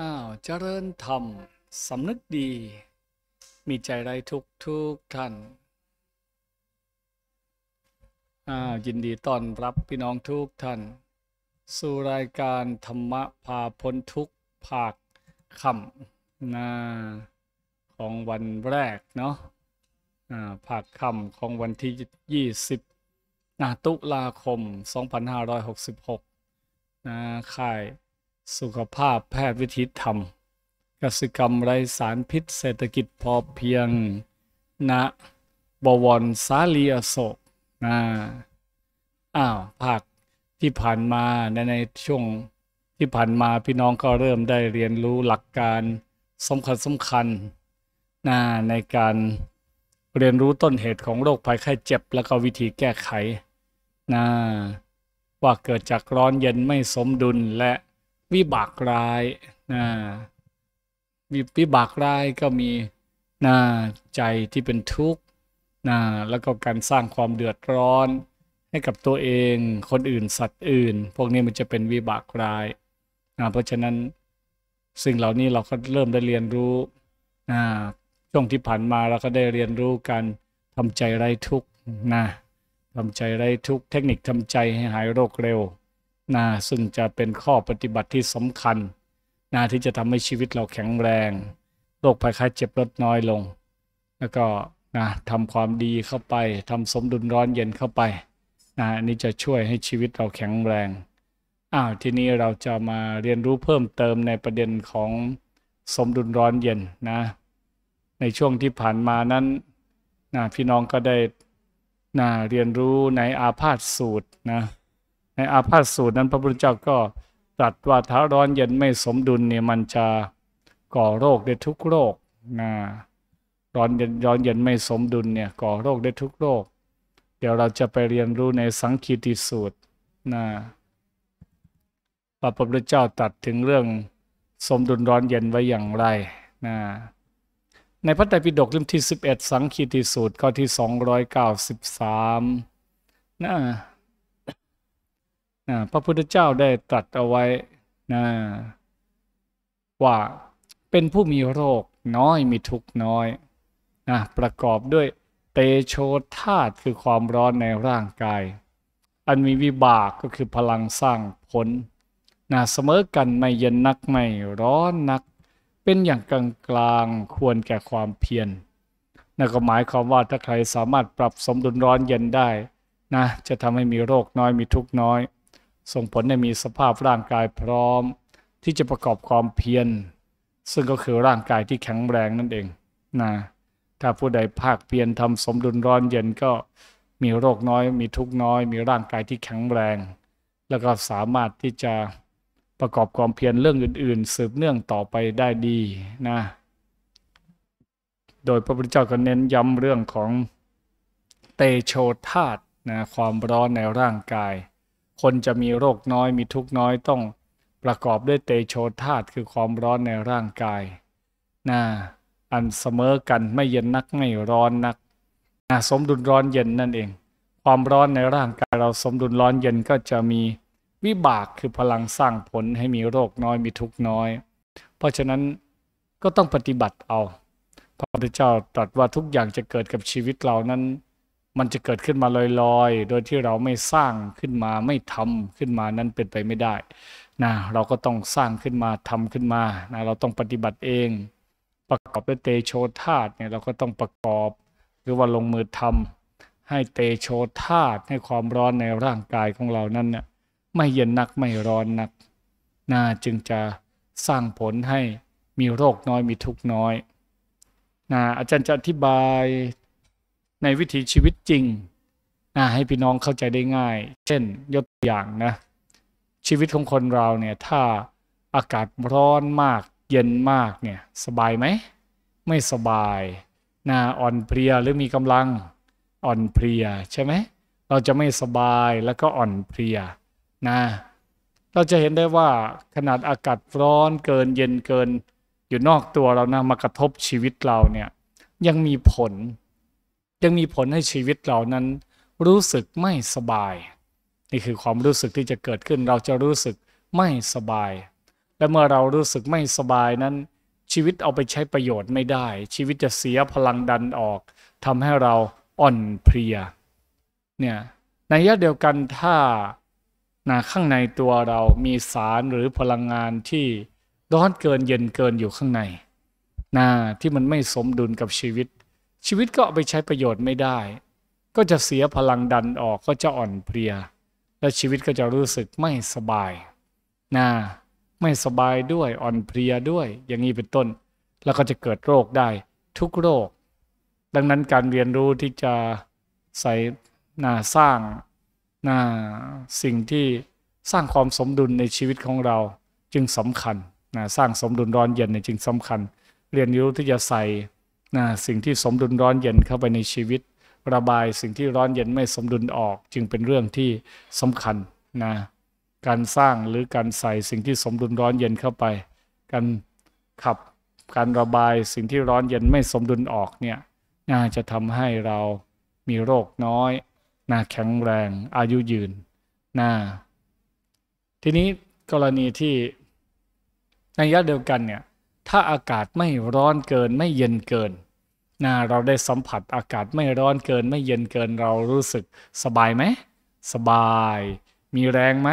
อ้าวเจริญธรรมสำนึกดีมีใจไร้ทุกทุกท่านอ้าวยินดีต้อนรับพี่น้องทุกท่าน สู่รายการธรรมะพาพ้นทุกภาคคำนาของวันแรกเนาะอาภาคคำของวันที่ 20นาตุลาคม 2566นาค่ายสุขภาพแพทย์วิธีธรรมกสิกรรมไรสารพิษเศรษฐกิจพอเพียงณนะบวรสาลีอโศกนะอ้าวภาคที่ผ่านมาในในช่วงที่ผ่านมาพี่น้องก็เริ่มได้เรียนรู้หลักการสำคัญสำคัญนะในการเรียนรู้ต้นเหตุของโรคภัยไข้เจ็บแล้วก็วิธีแก้ไขนะว่าเกิดจากร้อนเย็นไม่สมดุลและวิบากร้ายนะวิบากร้ายก็มีนะใจที่เป็นทุกข์นะแล้วก็การสร้างความเดือดร้อน ให้กับตัวเอง คนอื่นสัตว์อื่น พวกนี้มันจะเป็นวิบากร้ายนะเพราะฉะนั้นสิ่งเหล่านี้เราก็เริ่มได้เรียนรู้นะช่วงที่ผ่านมาเราก็ได้เรียนรู้การทำใจไร้ทุกข์นะทำใจไร้ทุกข์ เทคนิคทำใจให้หายโรคเร็วนะซึ่งจะเป็นข้อปฏิบัติที่สำคัญนะที่จะทำให้ชีวิตเราแข็งแรงโรคภัยไข้เจ็บลดน้อยลง แล้วก็นะทำความดีเข้าไปทำสมดุลร้อนเย็นเข้าไปนะอันนี้จะช่วยให้ชีวิตเราแข็งแรงอ้าวทีนี้เราจะมาเรียนรู้เพิ่มเติมในประเด็นของสมดุลร้อนเย็นนะ ในช่วงที่ผ่านมานั้นนะพี่น้องก็ได้นะเรียนรู้ในอาพาธสูตรนะในอาพาธสูตรนั้นพระพุทธเจ้าก็ตรัสว่าถ้าร้อนเย็นไม่สมดุลเนี่ยมันจะก่อโรคได้ทุกโรคนะร้อนเย็นร้อนเย็นไม่สมดุลเนี่ยก่อโรคได้ทุกโรค เดี๋ยวเราจะไปเรียนรู้ในสังคีติสูตรนะพระพุทธเจ้าตรัสถึงเรื่องสมดุลร้อนเย็นไว้อย่างไรนะในพระไตรปิฎกเล่มที่11 สังคีติสูตรข้อที่ 293นะพระพุทธเจ้าได้ตรัสเอาไว้นะว่าเป็นผู้มีโรคน้อยมีทุกน้อยนะประกอบด้วยเตโชธาตุคือความร้อนในร่างกาย อันมีวิบากก็คือพลังสร้างผลนะเสมอกันไม่เย็นนักไม่ร้อนนัก เป็นอย่างกลาง กลาง ควรแก่ความเพียรนั่นก็หมายความว่าถ้าใครสามารถปรับสมดุลร้อนเย็นได้นะจะทำให้มีโรคน้อยมีทุกน้อยส่งผลให้มีสภาพร่างกายพร้อม ที่จะประกอบความเพียรซึ่งก็คือร่างกายที่แข็งแรงนั่นเองนะถ้าผู้ใดภาคเพียรทำสมดุลร้อนเย็นก็มีโรคน้อย มีทุกน้อย มีร่างกายที่แข็งแรง แล้วก็สามารถที่จะประกอบความเพียรเรื่องอื่น ๆ สืบเนื่องต่อไปได้ดีนะโดยพระพุทธเจ้าก็เน้นย้ำเรื่องของเตโชธาตนะความร้อนในร่างกายคนจะมีโรคน้อยมีทุกน้อยต้องประกอบด้วยเตโชธาตุคือความร้อนในร่างกายนะอันเสมอกัน ไม่เย็นนัก ไม่ร้อนนักนะสมดุลร้อนเย็นนั่นเอง ความร้อนในร่างกายเราสมดุลร้อนเย็นก็จะมีวิบากคือพลังสร้างผลให้มีโรคน้อยมีทุกน้อย เพราะฉะนั้นก็ต้องปฏิบัติเอา พระพุทธเจ้าตรัสว่าทุกอย่างจะเกิดกับชีวิตเรานั้นมันจะเกิดขึ้นมาลอยๆ โดยที่เราไม่สร้างขึ้นมาไม่ทำขึ้นมานั้นเป็นไปไม่ได้นะเราก็ต้องสร้างขึ้นมาทำขึ้นมานะเราต้องปฏิบัติเองประกอบด้วยเตโชธาต์เนี่ยเราก็ต้องประกอบหรือว่าลงมือทำให้เตโชธาต์ให้ความร้อนในร่างกายของเรานั้นเนี่ยไม่เย็นนักไม่ร้อนนักนะจึงจะสร้างผลให้มีโรคน้อยมีทุกน้อยนะอาจารย์จะอธิบายในวิถีชีวิตจริงให้พี่น้องเข้าใจได้ง่าย เช่นยกตัวอย่างนะ ชีวิตของคนเราเนี่ยถ้าอากาศร้อนมากเย็นมากเนี่ยสบายไหมไม่สบายนะอ่อนเพลียหรือมีกำลังอ่อนเพลียใช่ไหมเราจะไม่สบายแล้วก็อ่อนเพลียนะเราจะเห็นได้ว่าขนาดอากาศร้อนเกินเย็นเกินอยู่นอกตัวเรานะมากระทบชีวิตเราเนี่ย ยังมีผลยังมีผลให้ชีวิตเรานั้นรู้สึกไม่สบาย นี่คือความรู้สึกที่จะเกิดขึ้นเราจะรู้สึกไม่สบาย และเมื่อเรารู้สึกไม่สบายนั้น ชีวิตเอาไปใช้ประโยชน์ไม่ได้ ชีวิตจะเสียพลังดันออกทำให้เราอ่อนเพลีย เนี่ยในยะเดียวกันถ้านาข้างในตัวเรามีสารหรือพลังงานที่ร้อนเกินเย็นเกินอยู่ข้างในนาที่มันไม่สมดุลกับชีวิตชีวิตก็ไปใช้ประโยชน์ไม่ได้ ก็จะเสียพลังดันออกก็จะอ่อนเพลีย และชีวิตก็จะรู้สึกไม่สบายนะไม่สบายด้วยอ่อนเพลียด้วย อย่างนี้เป็นต้น แล้วก็จะเกิดโรคได้ทุกโรค ดังนั้นการเรียนรู้ที่จะใส่นาสร้างนาสิ่งที่สร้างความสมดุลในชีวิตของเราจึงสำคัญนะสร้างสมดุลร้อนเย็นเนี่ยจึงสำคัญ เรียนรู้ที่จะใส่นะสิ่งที่สมดุลร้อนเย็นเข้าไปในชีวิต ระบายสิ่งที่ร้อนเย็นไม่สมดุลออกจึงเป็นเรื่องที่สำคัญนะการสร้างหรือการใส่สิ่งที่สมดุลร้อนเย็นเข้าไป การขับการระบายสิ่งที่ร้อนเย็นไม่สมดุลออกเนี่ยน่าจะทำให้เรามีโรคน้อยนะแข็งแรงอายุยืนนะทีนี้กรณีที่ในยะเดียวกันเนี่ยถ้าอากาศไม่ร้อนเกินไม่เย็นเกินนะเราได้สัมผัสอากาศไม่ร้อนเกินไม่เย็นเกิน เรารู้สึกสบายไหมสบาย มีแรงไหม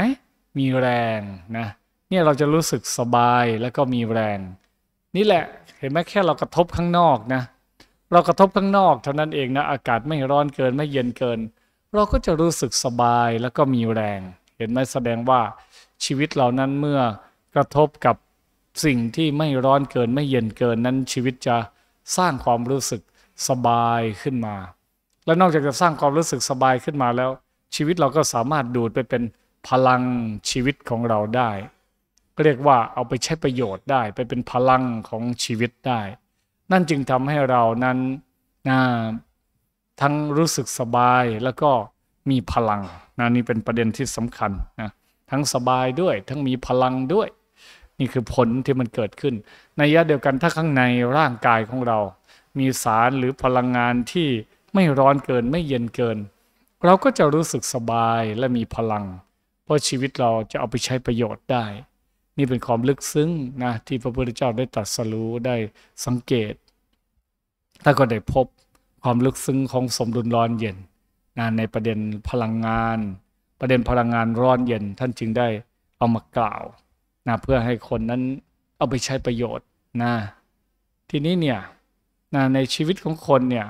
มีแรงนะเนี่ยเราจะรู้สึกสบายแล้วก็มีแรง นี่แหละเห็นไหมแค่เรากระทบข้างนอกนะเรากระทบข้างนอกเท่านั้นเองนะอากาศไม่ร้อนเกินไม่เย็นเกิน เราก็จะรู้สึกสบายแล้วก็มีแรง เห็นไหมแสดงว่าชีวิตเรานั้นเมื่อกระทบกับสิ่งที่ไม่ร้อนเกินไม่เย็นเกินนั้นชีวิตจะสร้างความรู้สึกสบายขึ้นมา และนอกจากจะสร้างความรู้สึกสบายขึ้นมาแล้ว ชีวิตเราก็สามารถดูดไปเป็นพลังชีวิตของเราได้ เรียกว่าเอาไปใช้ประโยชน์ได้ ไปเป็นพลังของชีวิตได้ นั่นจึงทำให้เรานั้นนะทั้งรู้สึกสบายแล้วก็มีพลังนะนี่เป็นประเด็นที่สำคัญนะทั้งสบายด้วย ทั้งมีพลังด้วยนี่คือผลที่มันเกิดขึ้น ในยะเดียวกันถ้าข้างในร่างกายของเรา มีสารหรือพลังงานที่ไม่ร้อนเกินไม่เย็นเกิน เราก็จะรู้สึกสบายและมีพลัง เพราะชีวิตเราจะเอาไปใช้ประโยชน์ได้ นี่เป็นความลึกซึ้งนะที่พระพุทธเจ้าได้ตรัสรู้ได้สังเกต ถ้าก็ได้พบความลึกซึ้งของสมดุลร้อนเย็นนะในประเด็นพลังงาน ประเด็นพลังงานร้อนเย็นท่านจึงได้เอามากล่าวนะเพื่อให้คนนั้นเอาไปใช้ประโยชน์นะทีนี้เนี่ยนะในชีวิตของคนเนี่ย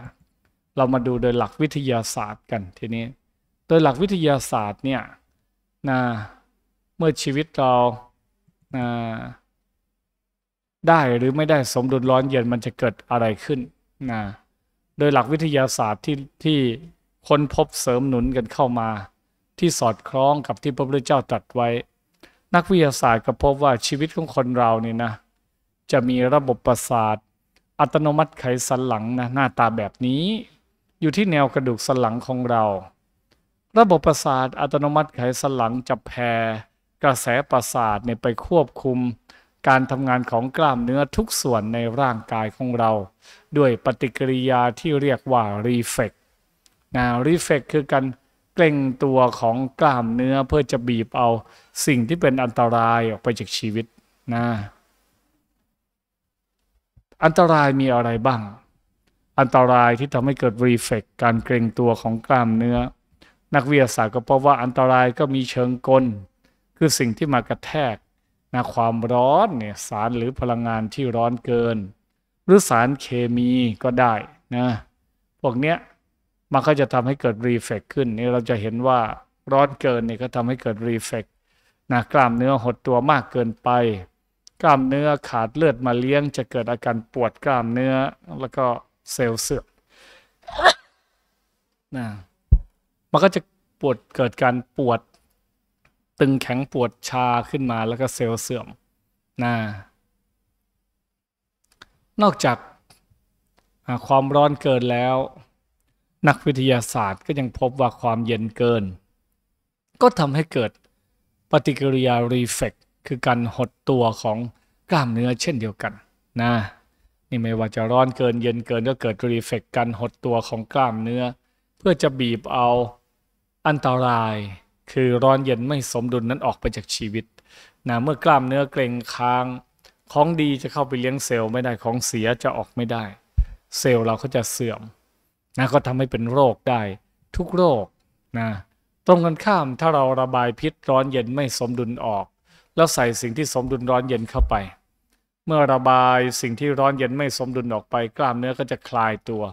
เรามาดูโดยหลักวิทยาศาสตร์กันทีนี้โดยหลักวิทยาศาสตร์ เนี่ยนะเมื่อชีวิตเรานะได้หรือไม่ได้สมดุลร้อนเย็นมันจะเกิดอะไรขึ้นนะโดยหลักวิทยาศาสตร์ที่ที่คนพบเสริมหนุนกันเข้ามา ที่สอดคล้องกับที่พระพุทธเจ้าตรัสไว้นักวิทยาศาสตร์ก็พบว่าชีวิตของคนเราเนี่ยนะจะมีระบบประสาท อัตโนมัติไขสันหลังนะหน้าตาแบบนี้ อยู่ที่แนวกระดูกสันหลังของเรา ระบบประสาทอัตโนมัติไขสันหลังจะแผ่กระแสประสาทเนี่ยไปควบคุม การทำงานของกล้ามเนื้อทุกส่วนในร่างกายของเรา ด้วยปฏิกิริยาที่เรียกว่ารีเฟกนะรีเฟกคือการเกร็งตัวของกล้ามเนื้อเพื่อจะบีบเอาสิ่งที่เป็นอันตรายออกไปจากชีวิตนะอันตรายมีอะไรบ้าง อันตรายที่ทำให้เกิดรีเฟกการเกรงตัวของกล้ามเนื้อนักวิทยาศาสตร์ก็พบว่าอันตรายก็มีเชิงกลคือสิ่งที่มากระแทกนะความร้อนเนี่ยสารหรือพลังงานที่ร้อนเกิน หรือสารเคมีก็ได้นะพวกเนี้ยมันก็จะทำให้เกิดรีเฟกขึ้น นี่เราจะเห็นว่าร้อนเกินเนี่ยก็ทำให้เกิดรีเฟกนะกล้ามเนื้อหดตัวมากเกินไป กล้ามเนื้อขาดเลือดมาเลี้ยง จะเกิดอาการปวดกล้ามเนื้อแล้วก็เซลล์เสื่อมนะมันก็จะปวดเกิดการปวดตึงแข็งปวดชาขึ้นมาแล้วก็เซลล์เสื่อมนะนอกจากความร้อนเกินแล้ว นักวิทยาศาสตร์ก็ยังพบว่าความเย็นเกิน ก็ทำให้เกิดปฏิกิริยารีเฟกคือการหดตัวของกล้ามเนื้อเช่นเดียวกันนะ นี่ไม่ว่าจะร้อนเกินเย็นเกินก็เกิดรีเฟกการหดตัวของกล้ามเนื้อ เพื่อจะบีบเอาอันตราย คือร้อนเย็นไม่สมดุลนนั้นออกไปจากชีวิต นะเมื่อกล้ามเนื้อเกร็งค้าง ของดีจะเข้าไปเลี้ยงเซลล์ไม่ได้ของเสียจะออกไม่ได้ เซลล์เราก็จะเสื่อมนะก็ทำให้เป็นโรคได้ ทุกโรคนะตรงกันข้ามถ้าเราระบายพิษร้อนเย็นไม่สมดุลออก แล้วใส่สิ่งที่สมดุลร้อนเย็นเข้าไป เมื่อระบายสิ่งที่ร้อนเย็นไม่สมดุลออกไป กล้ามเนื้อก็จะคลายตัว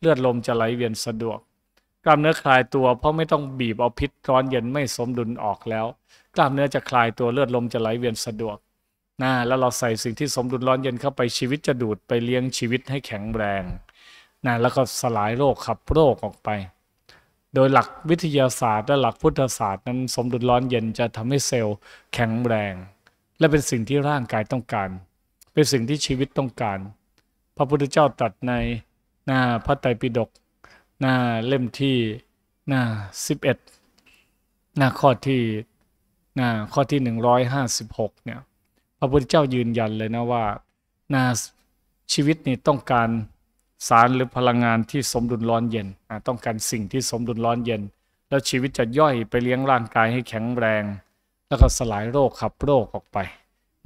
เลือดลมจะไหลเวียนสะดวกกล้ามเนื้อคลายตัวเพราะไม่ต้องบีบเอาพิษร้อนเย็นไม่สมดุลออกแล้วกล้ามเนื้อจะคลายตัวเลือดลมจะไหลเวียนสะดวกนะแล้วเราใส่สิ่งที่สมดุลร้อนเย็นเข้าไปชีวิตจะดูดไปเลี้ยงชีวิตให้แข็งแรงนะแล้วก็สลายโรคขับโรคออกไปโดยหลักวิทยาศาสตร์และหลักพุทธศาสตร์นั้นสมดุลร้อนเย็นจะทำให้เซลล์แข็งแรง และเป็นสิ่งที่ร่างกายต้องการ เป็นสิ่งที่ชีวิตต้องการ พระพุทธเจ้าตรัสในหน้าพระไตรปิฎกหน้าเล่มที่ หน้า 11 หน้าข้อที่หน้าข้อที่156เนี่ยพระพุทธเจ้ายืนยันเลยนะว่า หน้าชีวิตนี่ต้องการสารหรือพลังงานที่สมดุลร้อนเย็นต้องการสิ่งที่สมดุลร้อนเย็น แล้วชีวิตจะย่อยไปเลี้ยงร่างกายให้แข็งแรง แล้วก็สลายโรคขับโรคออกไป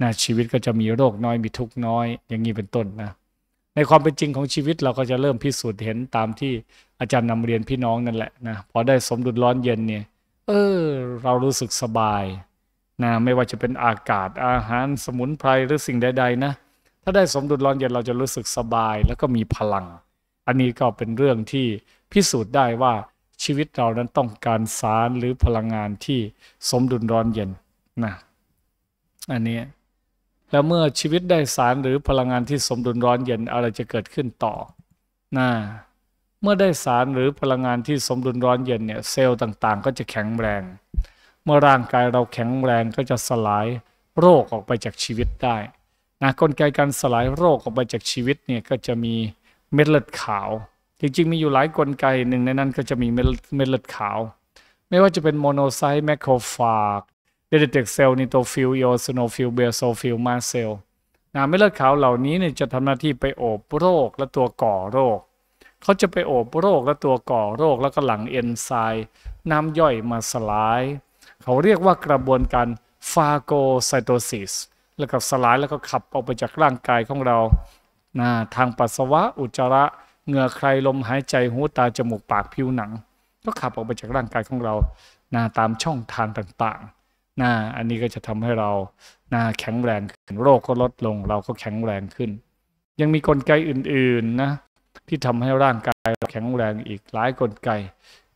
นะชีวิตก็จะมีโรคน้อยมีทุกน้อยอย่างนี้เป็นต้นนะในความเป็นจริงของชีวิตเราก็จะเริ่มพิสูจน์เห็นตามที่อาจารย์นำเรียนพี่น้องนั่นแหละนะพอได้สมดุลร้อนเย็นเนี่ย เออเรารู้สึกสบายนะไม่ว่าจะเป็นอากาศ อาหารสมุนไพรหรือสิ่งใดๆนะถ้าได้สมดุลร้อนเย็น เราจะรู้สึกสบายแล้วก็มีพลัง อันนี้ก็เป็นเรื่องที่พิสูจน์ได้ว่าชีวิตเรานั้นต้องการสารหรือพลังงานที่สมดุลร้อนเย็นนะอันนี้แล้วเมื่อชีวิตได้สารหรือพลังงานที่สมดุลร้อนเย็นอะไรจะเกิดขึ้นต่อนะเมื่อได้สารหรือพลังงานที่สมดุลร้อนเย็นเนี่ยเซลล์ต่างๆ ก็จะแข็งแรง เมื่อร่างกายเราแข็งแรงก็จะสลายโรคออกไปจากชีวิตได้นะกลไกการสลายโรคออกไปจากชีวิตเนี่ยก็จะมีเม็ดเลือดขาว จริงๆ มีอยู่หลายกลไกหนึ่งในนั้นก็จะมีเม็ดเลือดขาว ไม่ว่าจะเป็นโมโนไซต์แมคโครฟาจเดเด็กเซลล์นิโตฟิลโอสโนฟิลเบโซฟิลมาเซลนะเม็ดเลือดขาวเหล่านี้เนี่ยจะทำหน้าที่ไปโอบโรคและตัวก่อโรค เขาจะไปโอบโรคและตัวก่อโรคแล้วก็หลังเอนไซม์น้ำย่อยมาสลายเขาเรียกว่ากระบวนการฟาโกไซโตซิสแล้วก็สลายแล้วก็ขับออกไปจากร่างกายของเรานะทางปัสสาวะอุจจาระเหงื่อใครลมหายใจหูตาจมูกปากผิวหนัง ก็ขับออกไปจากร่างกายของเรานะตามช่องทางต่างๆนะอันนี้ก็จะทำให้เรานะแข็งแรงขึ้นโรคก็ลดลงเราก็แข็งแรงขึ้น ยังมีกลไกอื่นๆนะที่ทำให้ร่างกายเราแข็งแรงอีกหลายกลไก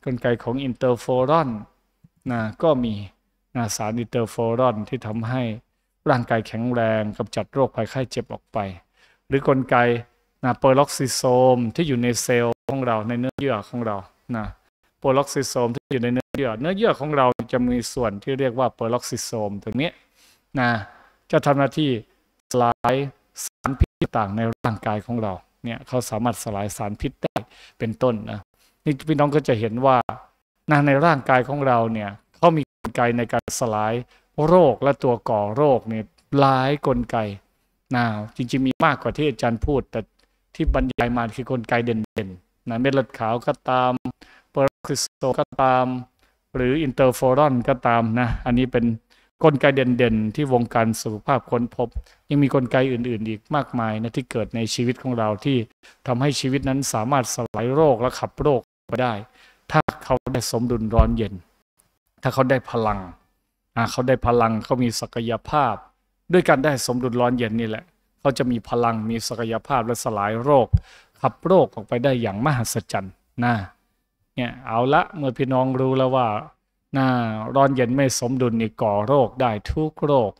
กลไกของอินเตอร์โฟรอนนะก็มีนะสารอินเตอร์โฟรอน ที่ทำให้ร่างกายแข็งแรงกำจัดโรคภัยไข้เจ็บออกไป หรือกลไกนะเปอร์ล็อกซิโซม ที่อยู่ในเซลล์ของเราในเนื้อเยื่อของเรานะเปอร์ล็อกซิโซมที่อยู่ในเนื้อเยื่อเนื้อเยื่อของเราจะมีส่วนที่เรียกว่าเปอร์ล็อกซิโซมตรงนี้นะจะทำหน้าที่สลายสารพิษต่างในร่างกายของเราเนี่ยเขาสามารถสลายสารพิษได้เป็นต้นนะนี่พี่น้องก็จะเห็นว่าในร่างกายของเราเนี่ยเขามีกลไกในการสลายโรคและตัวก่อโรคเนี่ยหลายกลไกนะจริงๆมีมากกว่าที่อาจารย์พูดแต่ที่บรรยายมาคือกลไกเด่นๆนะเม็ดเลือดขาวก็ตามเปอร์คริสโตก็ตาม หรืออินเตอร์ฟอรอนก็ตามนะอันนี้เป็นกลไกเด่นๆ ที่วงการสุขภาพค้นพบ ยังมีกลไกอื่นๆอีกมากมายนะที่เกิดในชีวิตของเราที่ทำให้ชีวิตนั้นสามารถสลายโรคและขับโรคไปได้ ถ้าเขาได้สมดุลร้อนเย็น ถ้าเขาได้พลังเขาได้พลังเขามีศักยภาพ ด้วยการได้สมดุลร้อนเย็นนี่แหละเขาจะมีพลังมีศักยภาพและสลายโรค ขับโรคออกไปได้อย่างมหัศจรรย์นะเนี่ยเอาละเมื่อพี่น้องรู้แล้วว่าหน้าร้อนเย็นไม่สมดุลนี่ก่อโรคได้ทุกโรค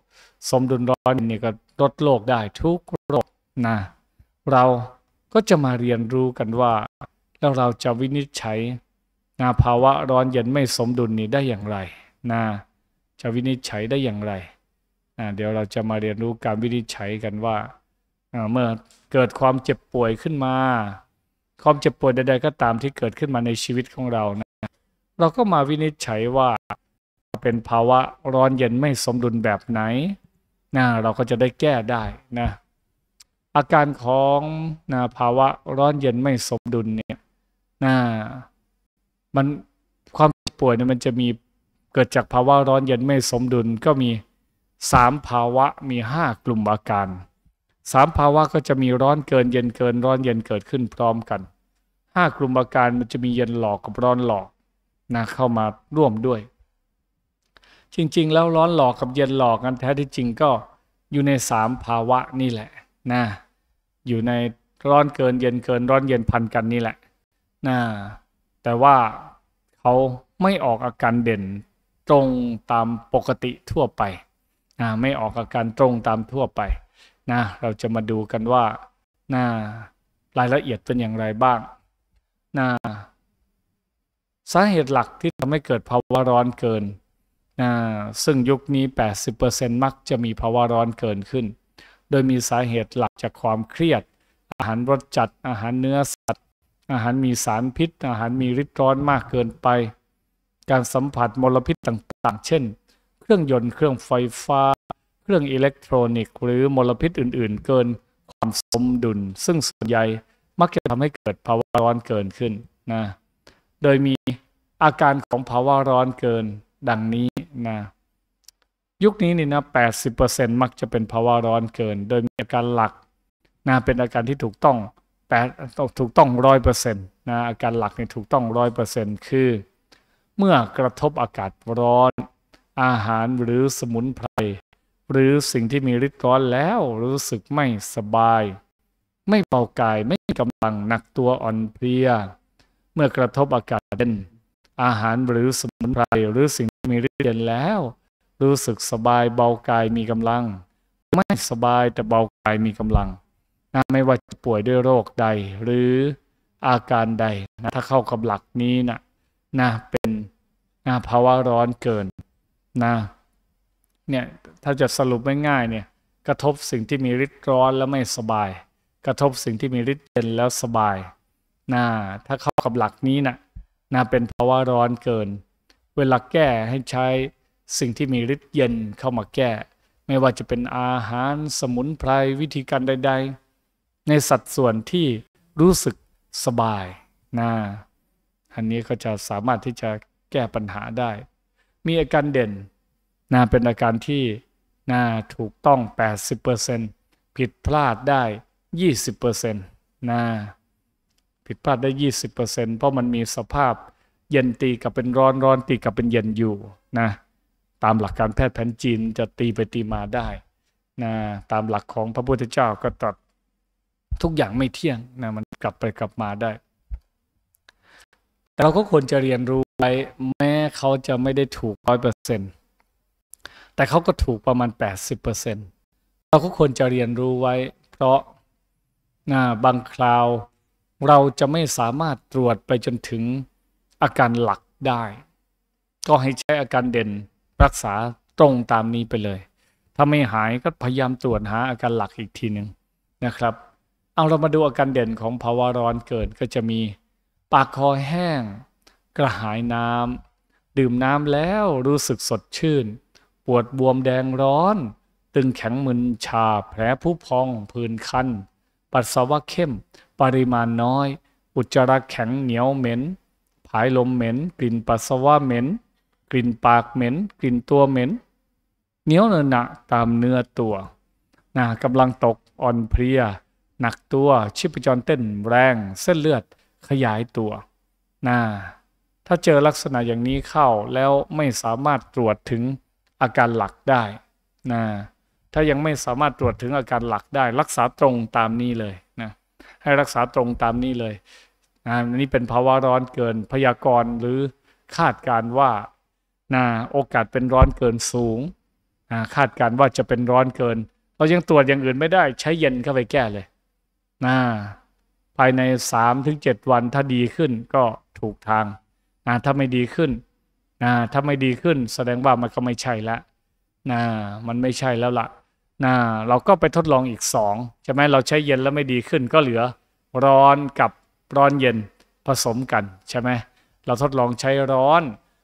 สมดุลร้อนนี่ก็ลดโรคได้ ทุกโรคนะ เราก็จะมาเรียนรู้กันว่าแล้วเราจะวินิจฉัยนาภาวะร้อนเย็นไม่สมดุลนี้ได้อย่างไรนะจะวินิจฉัยได้อย่างไรเดี๋ยวเราจะมาเรียนรู้การวินิจฉัยกันว่า เมื่อเกิดความเจ็บป่วยขึ้นมา ความเจ็บป่วยใดๆก็ตามที่เกิดขึ้นมาในชีวิตของเรานะเราก็มาวินิจฉัยว่า เป็นภาวะร้อนเย็นไม่สมดุลแบบไหนนะเราก็จะได้แก้ได้นะ อาการของนะภาวะร้อนเย็นไม่สมดุลเนี่ยนะมัน ความเจ็บป่วยเนี่ยมันจะมีเกิดจากภาวะร้อนเย็นไม่สมดุลก็มี 3 ภาวะมี 5 กลุ่มอาการ3ภาวะก็จะมีร้อนเกินเย็นเกินร้อนเย็นเกิดขึ้นพร้อมกัน 5 กลุ่มอาการมันจะมีเย็นหลอกกับร้อนหลอกนะเข้ามาร่วมด้วย จริง ๆ แล้วร้อนหลอกกับเย็นหลอกกันแท้ที่จริงก็อยู่ใน 3 ภาวะนี่แหละนะอยู่ในร้อนเกินเย็นเกินร้อนเย็นพันกันนี่แหละนะแต่ว่าเขาไม่ออกอาการเด่นตรงตามปกติทั่วไปนะไม่ออกอาการตรงตามทั่วไปนะเราจะมาดูกันว่านะรายละเอียดเป็นอย่างไรบ้างนะสาเหตุหลักที่ทำให้เกิดภาวะร้อนเกินนะซึ่งยุคนี้ 80%มักจะมีภาวะร้อนเกินขึ้น โดยมีสาเหตุหลักจากความเครียด อาหารรสจัด อาหารเนื้อสัตว์ อาหารมีสารพิษ อาหารมีริดร้อนมากเกินไปการสัมผัสมลพิษต่าง ๆ เช่น เครื่องยนต์ เครื่องไฟฟ้า เครื่องอิเล็กทรอนิกส์ หรือมลพิษอื่นๆ เกิน ความสมดุล ซึ่งส่วนใหญ่มักจะทำให้เกิดภาวะร้อนเกินขึ้นนะ โดยมีอาการของภาวะร้อนเกินดังนี้นะ ยุคนี้นี่นะ80%มักจะเป็นภาวะร้อนเกิน โดยมีอาการหลักนะ เป็นอาการที่ถูกต้องแต่ถูกต้องร้อยเปอร์เซ็นต์นะ อาการหลักเนี่ยถูกต้องร้อยเปอร์เซ็นต์คือเมื่อกระทบอากาศร้อน อาหารหรือสมุนไพรหรือสิ่งที่มีฤทธิ์ร้อนแล้ว รู้สึกไม่สบาย ไม่เบากายไม่มีกำลังหนักตัวอ่อนเพลีย เมื่อกระทบอากาศเย็นอาหารหรือสมุนไพรหรือสิ่งที่มีฤทธิ์เย็นแล้ว รู้สึกสบายเบากายมีกำลัง ไม่สบายแต่เบากายมีกำลังนะไม่ว่าจะป่วยด้วยโรคใดหรืออาการใดนะถ้าเข้ากับหลักนี้นะนะเป็นนะภาวะร้อนเกินนะเนี่ยถ้าจะสรุปง่ายๆเนี่ยกระทบสิ่งที่มีฤทธิ์ร้อนแล้วไม่สบาย กระทบสิ่งที่มีฤทธิ์เย็นแล้วสบายนะถ้าเข้ากับหลักนี้นะนะเป็นภาวะร้อนเกิน เวลาแก้ให้ใช้สิ่งที่มีฤทธิ์เย็นเข้ามาแก้ ไม่ว่าจะเป็นอาหารสมุนไพรวิธีการใดๆในสัดส่วนที่รู้สึกสบายนะอันนี้ก็จะสามารถที่จะแก้ปัญหาได้ มีอาการเด่นน่าเป็นอาการที่น่าถูกต้อง 80%ผิดพลาดได้ 20%น่าผิดพลาดได้ 20%เพราะมันมีสภาพเย็นตีกับเป็นร้อนร้อนตีกับเป็นเย็นอยู่นะตามหลักการแพทย์แผนจีนจะตีไปตีมาได้นะตามหลักของพระพุทธเจ้าก็ตรัสทุกอย่างไม่เที่ยงนะมันกลับไปกลับมาได้ต่เราก็ควรจะเรียนรู้ไว้ แม้เขาจะไม่ได้ถูกร้อยเปอร์เซ็นต์แต่เขาก็ถูกประมาณแปดสิบเปอร์เซ็นต์เราก็ควรจะเรียนรู้ไว้ เพราะบางคราวเราจะไม่สามารถตรวจไปจนถึงอาการหลักได้ ก็ให้ใช้อาการเด่นรักษาตรงตามนี้ไปเลย ถ้าไม่หายก็พยายามตรวจหาอาการหลักอีกทีหนึ่งนะครับ เอาเรามาดูอาการเด่นของภาวะร้อนเกิดก็จะมีปากคอแห้ง กระหายน้ำดื่มน้ำแล้วรู้สึกสดชื่น ปวดบวมแดงร้อน ตึงแข็งมึนชาแผลผู้พองผื่นคันปัสสาวะเข้ม ปริมาณน้อย อุจจาระแข็งเหนียวเหม็นผายลมเหม็นกลิ่นปัสสาวะเหม็นกลิ่นปากเหม็นกลิ่นตัวเหม็นเหนียวเนหนะตามเนื้อตัวนากำลังตกอ่อนเพลีย หนักตัวชีพจรเต้นแรงเส้นเลือดขยายตัวนะถ้าเจอลักษณะอย่างนี้เข้าแล้วไม่สามารถตรวจถึงอาการหลักได้นะถ้ายังไม่สามารถตรวจถึงอาการหลักได้ รักษาตรงตามนี้เลยนะให้รักษาตรงตามนี้เลยนะนี่เป็นภาวะร้อนเกิน พยากรณ์หรือคาดการว่านะโอกาสเป็นร้อนเกินสูงนะคาดการว่าจะเป็นร้อนเกิน เรายังตรวจอย่างอื่นไม่ได้ ใช้เย็นเข้าไปแก้เลยนะภายในสามถึงเจ็ดวันถ้าดีขึ้นก็ถูกทางนะถ้าไม่ดีขึ้นนะถ้าไม่ดีขึ้น แสดงว่ามันก็ไม่ใช่ละนะมันไม่ใช่แล้วละ่ะนเราก็ไปทดลองอีกสองใช่ไหมเราใช้เย็นแล้วไม่ดีขึ้น ก็เหลือร้อนกับร้อนเย็นผสมกันใช่ไหมเราทดลองใช้ร้อน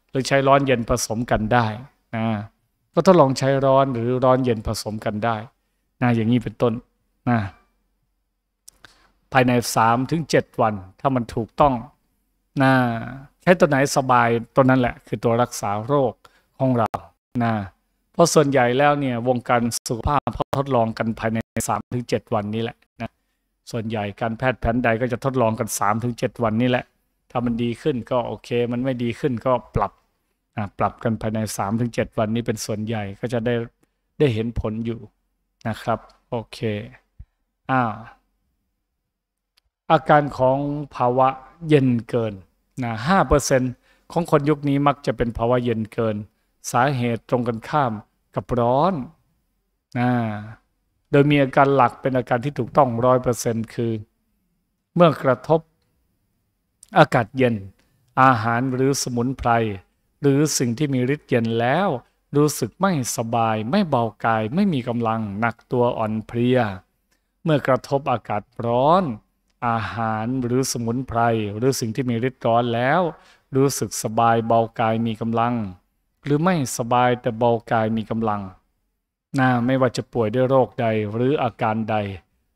หรือใช้ร้อนเย็นผสมกันได้นะก็ทดลองใช้ร้อนหรือร้อนเย็นผสมกันได้นะอย่างนี้เป็นต้นนะภายในสามถึงเจ็ดวัน ถ้ามันถูกต้องนะใช้ตัวไหนสบายตัวนั้นแหละ คือตัวรักษาโรคของเรานะเพราะส่วนใหญ่แล้วเนี่ยวงการสุขภาพเขาทดลองกันภายในสามถึงเจ็ดวันนี้แหละนะส่วนใหญ่การแพทย์แผนใดก็จะทดลองกันสามถึงเจ็ดวันนี้แหละ ถ้ามันดีขึ้นก็โอเคมันไม่ดีขึ้นก็ปรับนะปรับกันภายในสามถึงเจ็ดวันนี้เป็นส่วนใหญ่ก็จะได้ได้เห็นผลอยู่นะครับโอเคอ้าวอาการของภาวะเย็นเกินนะห้าเปอร์เซของคนยุคนี้มักจะเป็นภาวะเย็นเกินสาเหตุตรงกันข้ามกับร้อนนะโดยมีอาการหลักเป็นอาการที่ถูกต้องร้อยเปอร์เซนคือ เมื่อกระทบอากาศเย็น อาหารหรือสมุนไพร หรือสิ่งที่มีฤทธิ์เย็นแล้ว รู้สึกไม่สบายไม่เบากายไม่มีกำลังหนักตัวอ่อนเพลียเมื่อกระทบอากาศร้อนอาหารหรือสมุนไพร หรือสิ่งที่มีฤทธิ์ร้อนแล้ว รู้สึกสบายเบากายมีกำลัง หรือไม่สบายแต่เบากายมีกำลังนะไม่ว่าจะป่วยด้วยโรคใดหรืออาการใด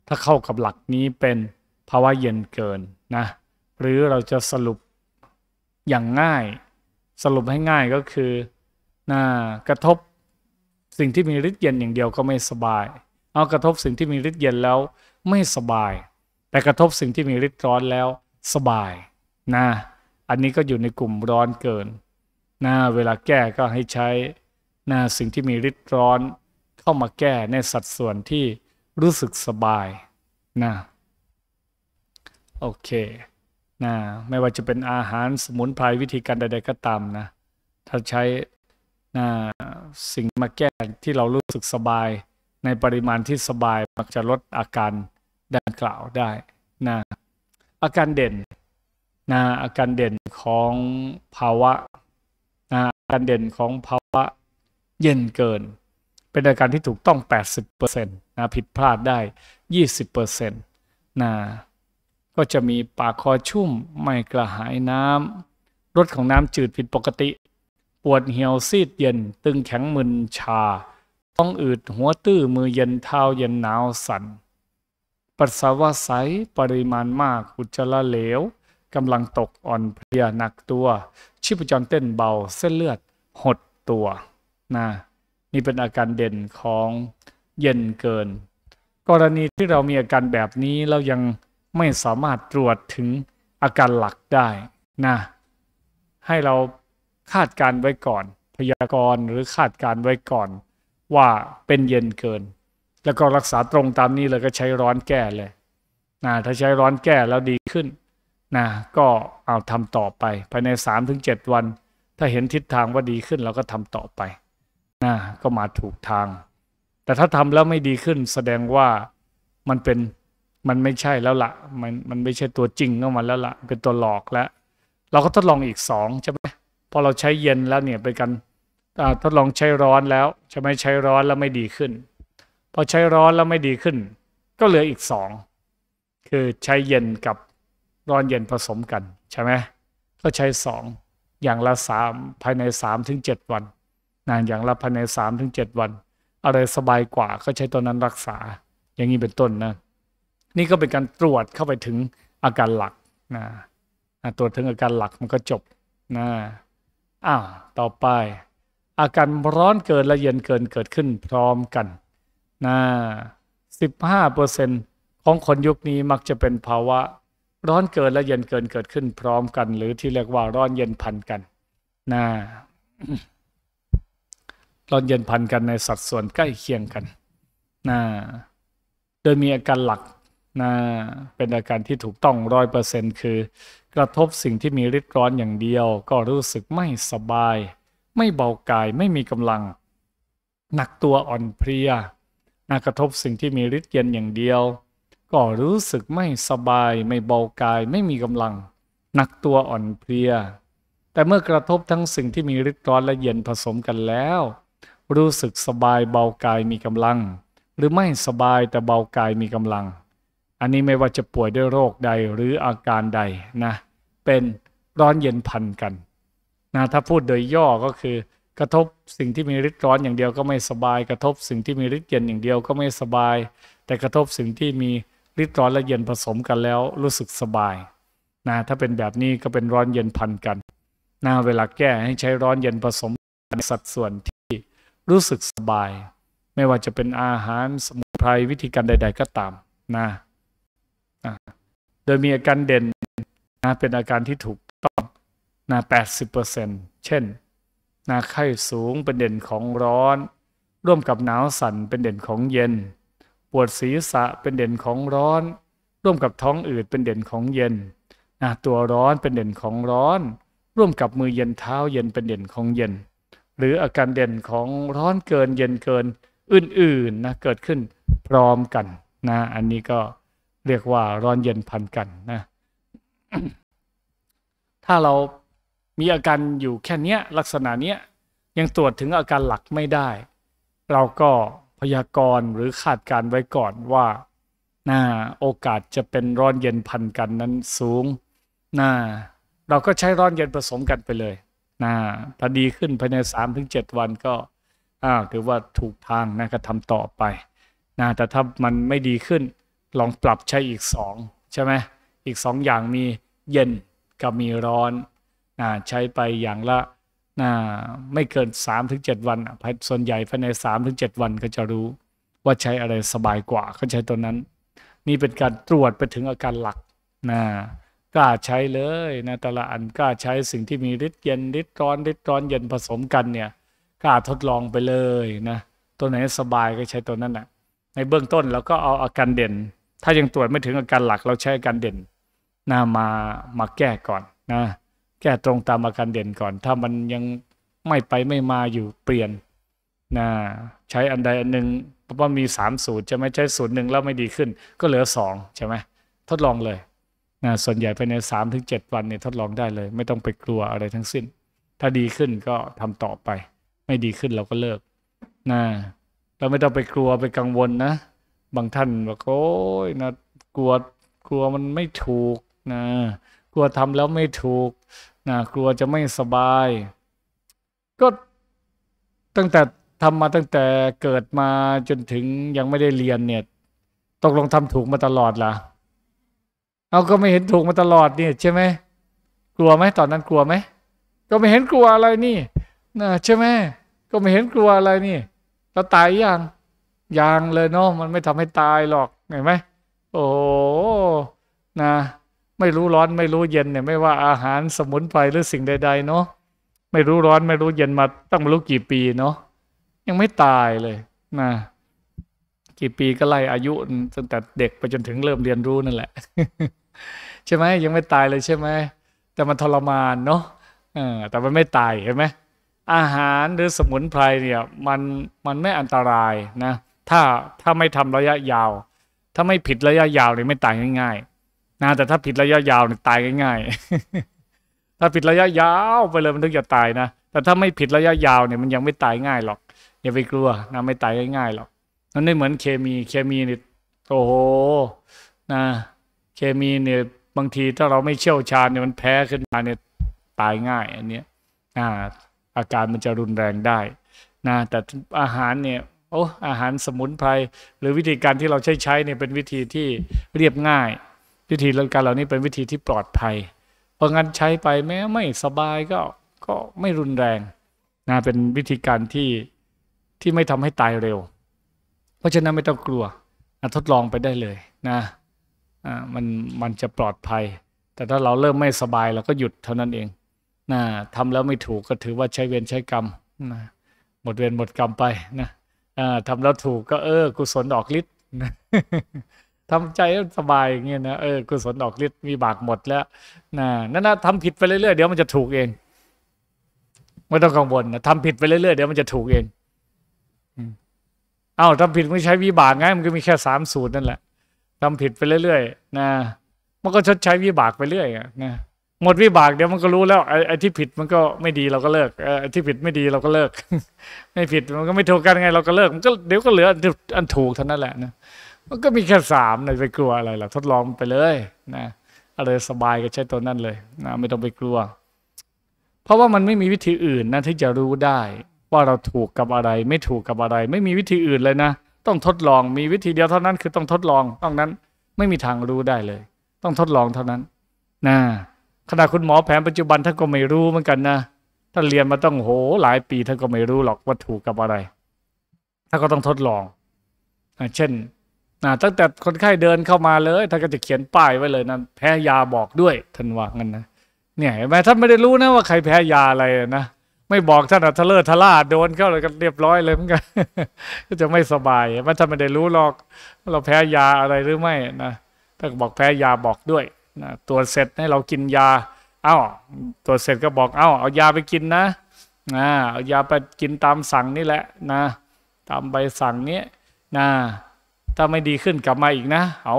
ถ้าเข้ากับหลักนี้เป็นภาวะเย็นเกินนะหรือเราจะสรุปอย่างง่าย สรุปให้ง่ายก็คือนะกระทบสิ่งที่มีฤทธิ์เย็นอย่างเดียวก็ไม่สบาย เอากระทบสิ่งที่มีฤทธิ์เย็นแล้วไม่สบายแต่กระทบสิ่งที่มีฤทธิ์ร้อนแล้วสบาย นะ อันนี้ก็อยู่ในกลุ่มร้อนเกิน นะ เวลาแก้ก็ให้ใช้นะสิ่งที่มีฤทธิ์ร้อน เข้ามาแก้ในสัดส่วนที่รู้สึกสบาย นะ โอเค นะ ไม่ว่าจะเป็นอาหารสมุนไพรวิธีการใดๆก็ตามนะ ถ้าใช้นะสิ่งมาแก้ที่เรารู้สึกสบายในปริมาณที่สบายมักจะลดอาการดังกล่าวได้นะอาการเด่นนะอาการเด่นของภาวะนะอาการเด่นของภาวะเย็นเกิน เป็นอาการที่ถูกต้อง80%นะผิดพลาดได้ 20%นะก็จะมีปากคอชุ่มไม่กระหายน้ำรสของน้ำจืดผิดปกติ ปวดเหี่ยวซีดเย็น ตึงแข็งมึนชา ต้องอืดหัวตื้อมือเย็นเท้าเย็นหนาวสัน่นปัสสาวะใส ปริมาณมากอุจจาระเหลว กำลังตกอ่อนเพลียหนักตัว ชีพจรเต้นเบา เส้นเลือดหดตัวนะนี่เป็นอาการเด่นของเย็นเกิน กรณีที่เรามีอาการแบบนี้ เรายังไม่สามารถตรวจถึงอาการหลักได้ นะ ให้เราคาดการไว้ก่อน พยากรณ์หรือคาดการไว้ก่อนว่าเป็นเย็นเกินแล้วก็รักษาตรงตามนี้เลยก็ใช้ร้อนแก้เลยนะถ้าใช้ร้อนแก้แล้วดีขึ้น นะ ก็เอาทำต่อไป ภายใน3-7วัน ถ้าเห็นทิศทางว่าดีขึ้นเราก็ทำต่อไปนะก็มาถูกทาง แต่ถ้าทำแล้วไม่ดีขึ้น แสดงว่ามันเป็น มันไม่ใช่แล้วละมันมันไม่ใช่ตัวจริงของมันแล้วละเป็นตัวหลอกแล้วเราก็ทดลองอีกสองใช่ไหมพอเราใช้เย็นแล้วเนี่ยไปกัน ทดลองใช้ร้อนแล้วใช่ไหมใช้ร้อนแล้วไม่ดีขึ้นพอใช้ร้อนแล้วไม่ดีขึ้น ก็เหลืออีกสองคือใช้เย็นกับร้อนเย็นผสมกันใช่ไหมก็ใช้สองอย่างละสามภายในสามถึงเจ็ดวันนานอย่างละภายในสามถึงเจ็ดวัน อะไรสบายกว่า ก็ใช้ตัวนั้นรักษาอย่างนี้เป็นต้นนะนี่ก็เป็นการตรวจเข้าไปถึงอาการหลักนะตรวจถึงอาการหลักมันก็จบนะอ้าวต่อไป อาการร้อนเกินและเย็นเกินเกิดขึ้นพร้อมกันนะสิบห้าเปอร์เซ็นของคนยุคนี้มักจะเป็นภาวะ ร้อนเกินและเย็นเกินเกิดขึ้นพร้อมกัน หรือที่เรียกว่าร้อนเย็นพันกันนะร้อนเย็นพันกันในสัดส่วนใกล้เคียงกันนะโดยมีอาการหลักนะเป็นอาการที่ถูกต้องร้อยเปอร์เซ็นคือ กระทบสิ่งที่มีฤทธิ์ร้อนอย่างเดียว ก็รู้สึกไม่สบาย ไม่เบากายไม่มีกำลังหนักตัวอ่อนเพลียกระทบสิ่งที่มีฤทธิ์เย็นอย่างเดียว ก็รู้สึกไม่สบายไม่เบากายไม่มีกำลังหนักตัวอ่อนเพลียแต่เมื่อกระทบทั้งสิ่งที่มีฤทธิ์ร้อนและเย็นผสมกันแล้ว รู้สึกสบายเบากายมีกำลัง หรือไม่สบายแต่เบากายมีกำลัง อันนี้ไม่ว่าจะป่วยด้วยโรคใดหรืออาการใดนะ เป็นร้อนเย็นพันกันนะถ้าพูดโดยย่อก็คือกระทบสิ่งที่มีฤทธิ์ร้อนอย่างเดียวก็ไม่สบาย กระทบสิ่งที่มีฤทธิ์เย็นอย่างเดียวก็ไม่สบาย แต่กระทบสิ่งที่มีฤทธิ์ร้อนและเย็นผสมกันแล้ว รู้สึกสบายนะถ้าเป็นแบบนี้ก็เป็นร้อนเย็นพันกันนะเวลาแก้ให้ใช้ร้อนเย็นผสมในสัดส่วนที่รู้สึกสบาย ไม่ว่าจะเป็นอาหารสมุนไพรวิธีการใด ๆก็ตามนะนะโดยมีอาการเด่นนะเป็นอาการที่ถูกต้องนะ80%เช่นนาไข้สูงเป็นเด่นของร้อน ร่วมกับหนาวสั่นเป็นเด่นของเย็น ปวดศีรษะเป็นเด่นของร้อน ร่วมกับท้องอืดเป็นเด่นของเย็นนะตัวร้อนเป็นเด่นของร้อน ร่วมกับมือเย็นเท้าเย็นเป็นเด่นของเย็น หรืออาการเด่นของร้อนเกินเย็นเกินอื่นๆนะ เกิดขึ้นพร้อมกัน นะ อันนี้ก็เรียกว่าร้อนเย็นพันกันนะถ้าเรามีอาการอยู่แค่เนี้ยลักษณะเนี้ยยังตรวจถึงอาการหลักไม่ได้ เราก็พยากรณ์หรือคาดการไว้ก่อนว่าน่าโอกาสจะเป็นร้อนเย็นพันกันนั้นสูงน่าเราก็ใช้ร้อนเย็นผสมกันไปเลยนะถ้าดีขึ้นภายใน3ดวันก็อ่าถือว่าถูกทางนะก็ทำต่อไปนะแต่ถ้ามันไม่ดีขึ้นลองปรับใช้อีก2ใช่ไหมอีก2อย่างมีเย็นกับมีร้อนใช้ไปอย่างละไม่เกิน 3-7 วันส่วนใหญ่ภายใน3-7 วันก็จะรู้ ว่าใช้อะไรสบายกว่า ก็ใช้ตัวนั้น นี่เป็นการตรวจไปถึงอาการหลักนะกล้าใช้เลยนะแต่ละอันกล้าใช้สิ่งที่มีฤทธิ์เย็นฤทธิ์ร้อนฤทธิ์ร้อนเย็นผสมกันเนี่ยกล้าทดลองไปเลยนะตัวไหนสบายก็ใช้ตัวนั้นนะ่ะในเบื้องต้นเราก็เอาอาการเด่น ถ้ายังตรวจไม่ถึงอาการหลักเราใช้อาการเด่นนะมามาแก้ก่อนนะแก้ตรงตามอาการเด่นก่อน ถ้ามันยังไม่ไปไม่มาอยู่เปลี่ยนนะใช้อันใดอันหนึ่งเพราะว่ามีสามสูตรจะไม่ใช้สูตรหนึ่งแล้วไม่ดีขึ้น ก็เหลือสองใช่ไหม ทดลองเลยนะส่วนใหญ่ภายในสามถึงเจ็ดวันเนี่ยทดลองได้เลย ไม่ต้องไปกลัวอะไรทั้งสิ้น ถ้าดีขึ้นก็ทำต่อไป ไม่ดีขึ้นเราก็เลิกนะเราไม่ต้องไปกลัวไปกังวลนะ บางท่านบอกโอ้ยนะกลัว กลัวมันไม่ถูกนะกลัวทำแล้วไม่ถูกนะกลัวจะไม่สบาย ก็ ตั้งแต่ทำมาตั้งแต่เกิดมาจนถึงยังไม่ได้เรียนเนี่ยตกลงทำถูกมาตลอดล่ะเอาก็ไม่เห็นถูกมาตลอดเนี่ยใช่ไหม กลัวไหมตอนนั้นกลัวไหมก็ไม่เห็นกลัวอะไรนี่ นะใช่ไหมก็ไม่เห็นกลัวอะไรนี่เราตายยังยังเลยเนาะมันไม่ทำให้ตายหรอกเห็นไหมโอ้นะไม่รู้ร้อนไม่รู้เย็นเนี่ยไม่ว่าอาหารสมุนไพรหรือสิ่งใด ๆเนาะไม่รู้ร้อนไม่รู้เย็นมาตั้งไม่รู้กี่ปีเนาะยังไม่ตายเลยนะกี่ปีก็ไล่อายุตั้งแต่เด็กไปจนถึงเริ่มเรียนรู้นั่นแหละ ใช่ไหมยังไม่ตายเลยใช่ไหมแต่มันทรมานเนาะแต่มันไม่ตายเห็นไหมอาหารหรือสมุนไพรเนี่ยมันมันไม่อันตรายนะถ้าถ้าไม่ทำระยะยาว ถ้าไม่ผิดระยะยาวเนี่ยไม่ตายง่ายๆนะแต่ถ้าผิดระยะยาวเนี่ยตายง่ายๆถ้าผิดระยะยาวไปเลยมันถึงจะตายนะแต่ถ้าไม่ผิดระยะยาวเนี่ยมันยังไม่ตายง่ายหรอก อย่าไปกลัวนะไม่ตายง่ายๆหรอกนั่นไม่เหมือนเคมีเคมีเนี่ยโอ้โหนะ เคมีเนี่ยบางทีถ้าเราไม่เชี่ยวชาญเนี่ยมันแพ้ขึ้นมาเนี่ยตายง่ายอันเนี้ยนะอาการมันจะรุนแรงได้ นะแต่อาหารเนี่ย โอ้ อาหารสมุนไพรหรือวิธีการที่เราใช้ใช้เนี่ยเป็นวิธีที่เรียบง่ายวิธีการเหล่านี้เป็นวิธีที่ปลอดภัยเพราะงั้นใช้ไปแม้ไม่สบายก็ก็ไม่รุนแรงนะเป็นวิธีการที่ ที่ไม่ทำให้ตายเร็ว เพราะฉะนั้นไม่ต้องกลัวนะทดลองไปได้เลยนะะมันมันจะปลอดภัย แต่ถ้าเราเริ่มไม่สบายเราก็หยุดเท่านั้นเองนะทำแล้วไม่ถูกก็ถือว่าใช้เวรใช้กรรมนะหมดเวรหมดกรรมไปนะทำแล้วถูกก็เออ กุศลออกฤทธิ์ทำใจสบายอย่างเงี้ยนะเออกุศลออกฤทธิ์มีบากหมดแล้วนะนั่นนะทำผิดไปเรื่อยๆเดี๋ยวมันจะถูกเองไม่ต้องกังวลนะทำผิดไปเรื่อยๆเดี๋ยวมันจะถูกเองอ้าวทำผิดไม่ใช้วิบากไงมันก็มีแค่สามสูตรนั่นแหละทำผิดไปเรื่อยๆนะมันก็ชดใช้วิบากไปเรื่อยนะหมดวิบาก เดี๋ยวมันก็รู้แล้วไอ้ที่ผิดมันก็ไม่ดีเราก็เลิกไอ้ที่ผิดไม่ดีเราก็เลิก ไม่ผิดมันก็ไม่ถูกกันไงเราก็เลิกมันก็เดี๋ยวก็เหลืออันถูกเท่านั้นแหละ นะันก็มีแค่สามเลยไปกลัวอะไรล่ะ ทดลองไปเลยนะอะไรสบายก็ใช้ตัวนั่นเลยนะไม่ต้องไปกลัว เพราะว่ามันไม่มีวิธีอื่นนะที่จะรู้ได้ ว่าเราถูกกับอะไร ไม่ถูกกับอะไร ไม่มีวิธีอื่นเลยนะต้องทดลองมีวิธีเดียวเท่านั้นคือต้องทดลองต้องนั้น ไม่มีทางรู้ได้เลย ต้องทดลองเท่านั้น นะขณะคุณหมอแผนปัจจุบันท่านก็ไม่รู้เหมือนกันนะท่านเรียนมาต้องโหหลายปีท่านก็ไม่รู้หรอกว่าถูกกับอะไรท่านก็ต้องทดลองเช่นนะตั้งแต่คนไข้เดินเข้ามาเลย ท่านก็จะเขียนป้ายไว้เลยนะแพ้ยาบอกด้วยท่านว่างั้นนะเนี่ยแม้ท่านไม่ได้รู้นะว่าใครแพ้ยาอะไรนะไม่บอกท่านอัทเลอร์ทลาโดนเข้าเลยก็เรียบร้อยเลยเหมือนกันก็จะไม่สบายมันท่านไม่ได้รู้หรอกเราแพ้ยาอะไรหรือไม่นะท่านบอกแพ้ยาบอกด้วยนะตัวเสร็จให้เรากินยาเอา้าตัวเสร็จก็บอกเอา้าเอายาไปกินนะนะเอายาไปกินตามสั่งนี่แหละนะ ตามใบสั่งนี้นะถ้าไม่ดีขึ้นกลับมาอีกนะ เอา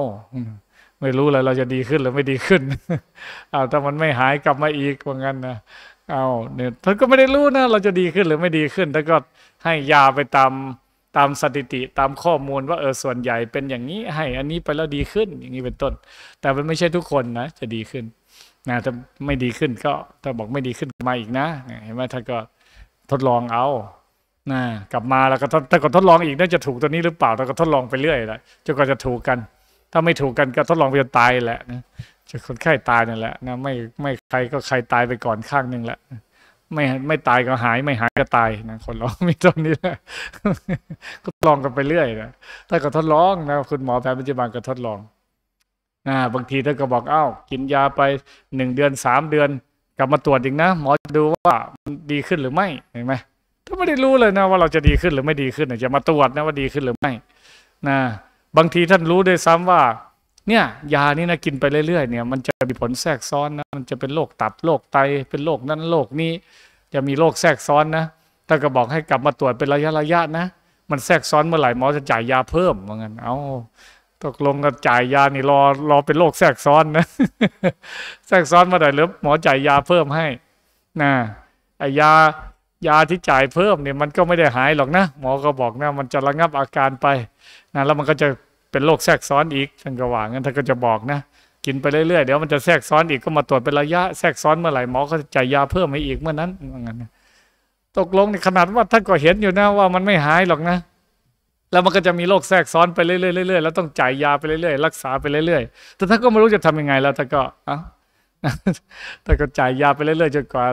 ไม่รู้เลยเราจะดีขึ้นหรือไม่ดีขึ้นเอาถ้ามันไม่หายกลับมาอีกว่างั้นนะเอา เนี่ยท่านก็ไม่ได้รู้นะ เราจะดีขึ้นหรือไม่ดีขึ้นแ่้วก็ให้ยาไปตามตามสถิติตามข้อมูลว่าเออส่วนใหญ่เป็นอย่างนี้ให้ อันนี้ไปแล้วดีขึ้น อย่างนี้เป็นต้น แต่มันไม่ใช่ทุกคนนะจะดีขึ้น นะถ้าไม่ดีขึ้นก็ถ้าบอกไม่ดีขึ้นมาอีกนะ เห็นไหมท่านก็ทดลองเอานะกลับมาแล้วก็ถ้าก็ทดลองอีกน่าจะถูกตัวนี้หรือเปล่าล้วก็ทดลองไปเรื่อยแหละจนกว่าจะถูกกัน ถ้าไม่ถูกกันก็ทดลองไปจนตายแหละนะจะคนไข้ตายนั่นแหละนะไม่ไม่ใครก็ใครตายไปก่อนข้างหนึ่งแหละ ไม่ไม่ตายก็หายไม่หายก็ตายนะคนเรามีตรงนี้แหละก็ลองกันไปเรื่อยนะถ้าก็ทดลองนะคุณหมอแพทย์ปัจจุบันก็ทดลองนะบางทีท่านก็บอกเอ้า กินยาไปหนึ่งเดือนสามเดือน กลับมาตรวจอีกนะหมอดูว่ามันดีขึ้นหรือไม่เห็นไหมก็ไม่ได้รู้เลยนะว่าเราจะดีขึ้นหรือไม่ดีขึ้นจะมาตรวจนะว่าดีขึ้นหรือไม่ นะบางทีท่านรู้ด้วยซ้ำว่า เนี่ย ยานี่นะกินไปเรื่อยๆเนี่ย มันจะมีผลแทรกซ้อนนะ มันจะเป็นโรคตับโรคไตเป็นโรคนั้นโรคนี้ จะมีโรคแทรกซ้อนนะท่านก็บอกให้กลับมาตรวจเป็นระยะระยะนะ มันแทรกซ้อนเมื่อไหร่หมอจะจ่ายยาเพิ่มว่างั้นเอาตกลงกับจ่ายยานี่รอรอเป็นโรคแทรกซ้อนนะ แทรกซ้อนเมอไร่หรือหมอจ่ายยาเพิ่มให้ นะไอยายาที่จ่ายเพิ่มเนี่ยมันก็ไม่ได้หายหรอกนะ หมอก็บอกนะ มันจะระงับอาการไปนะแล้วมันก็จะเป็นโรคแทรกซ้อนอีกท่านก็ว่างั้นท่านก็จะบอกนะ กินไปเรื่อยๆเดี๋ยวมันจะแทรกซ้อนอีกก็มาตรวจเป็นระยะแทรกซ้อนเมื่อไหร่หมอก็จ่ายยาเพิ่มให้อีกเมื่อนั้นงั้นตกลงในขนาดว่าท่านก็เห็นอยู่นะว่ามันไม่หายหรอกนะ แล้วมันก็จะมีโรคแทรกซ้อนไปเรื่อยๆแล้วต้องจ่ายยาไปเรื่อยๆรักษาไปเรื่อยๆแต่ท่านก็ไม่รู้จะทำยังไงแล้วท่านก็อ่ะท่านก็จ่ายยาไปเรื่อยๆจนกว่า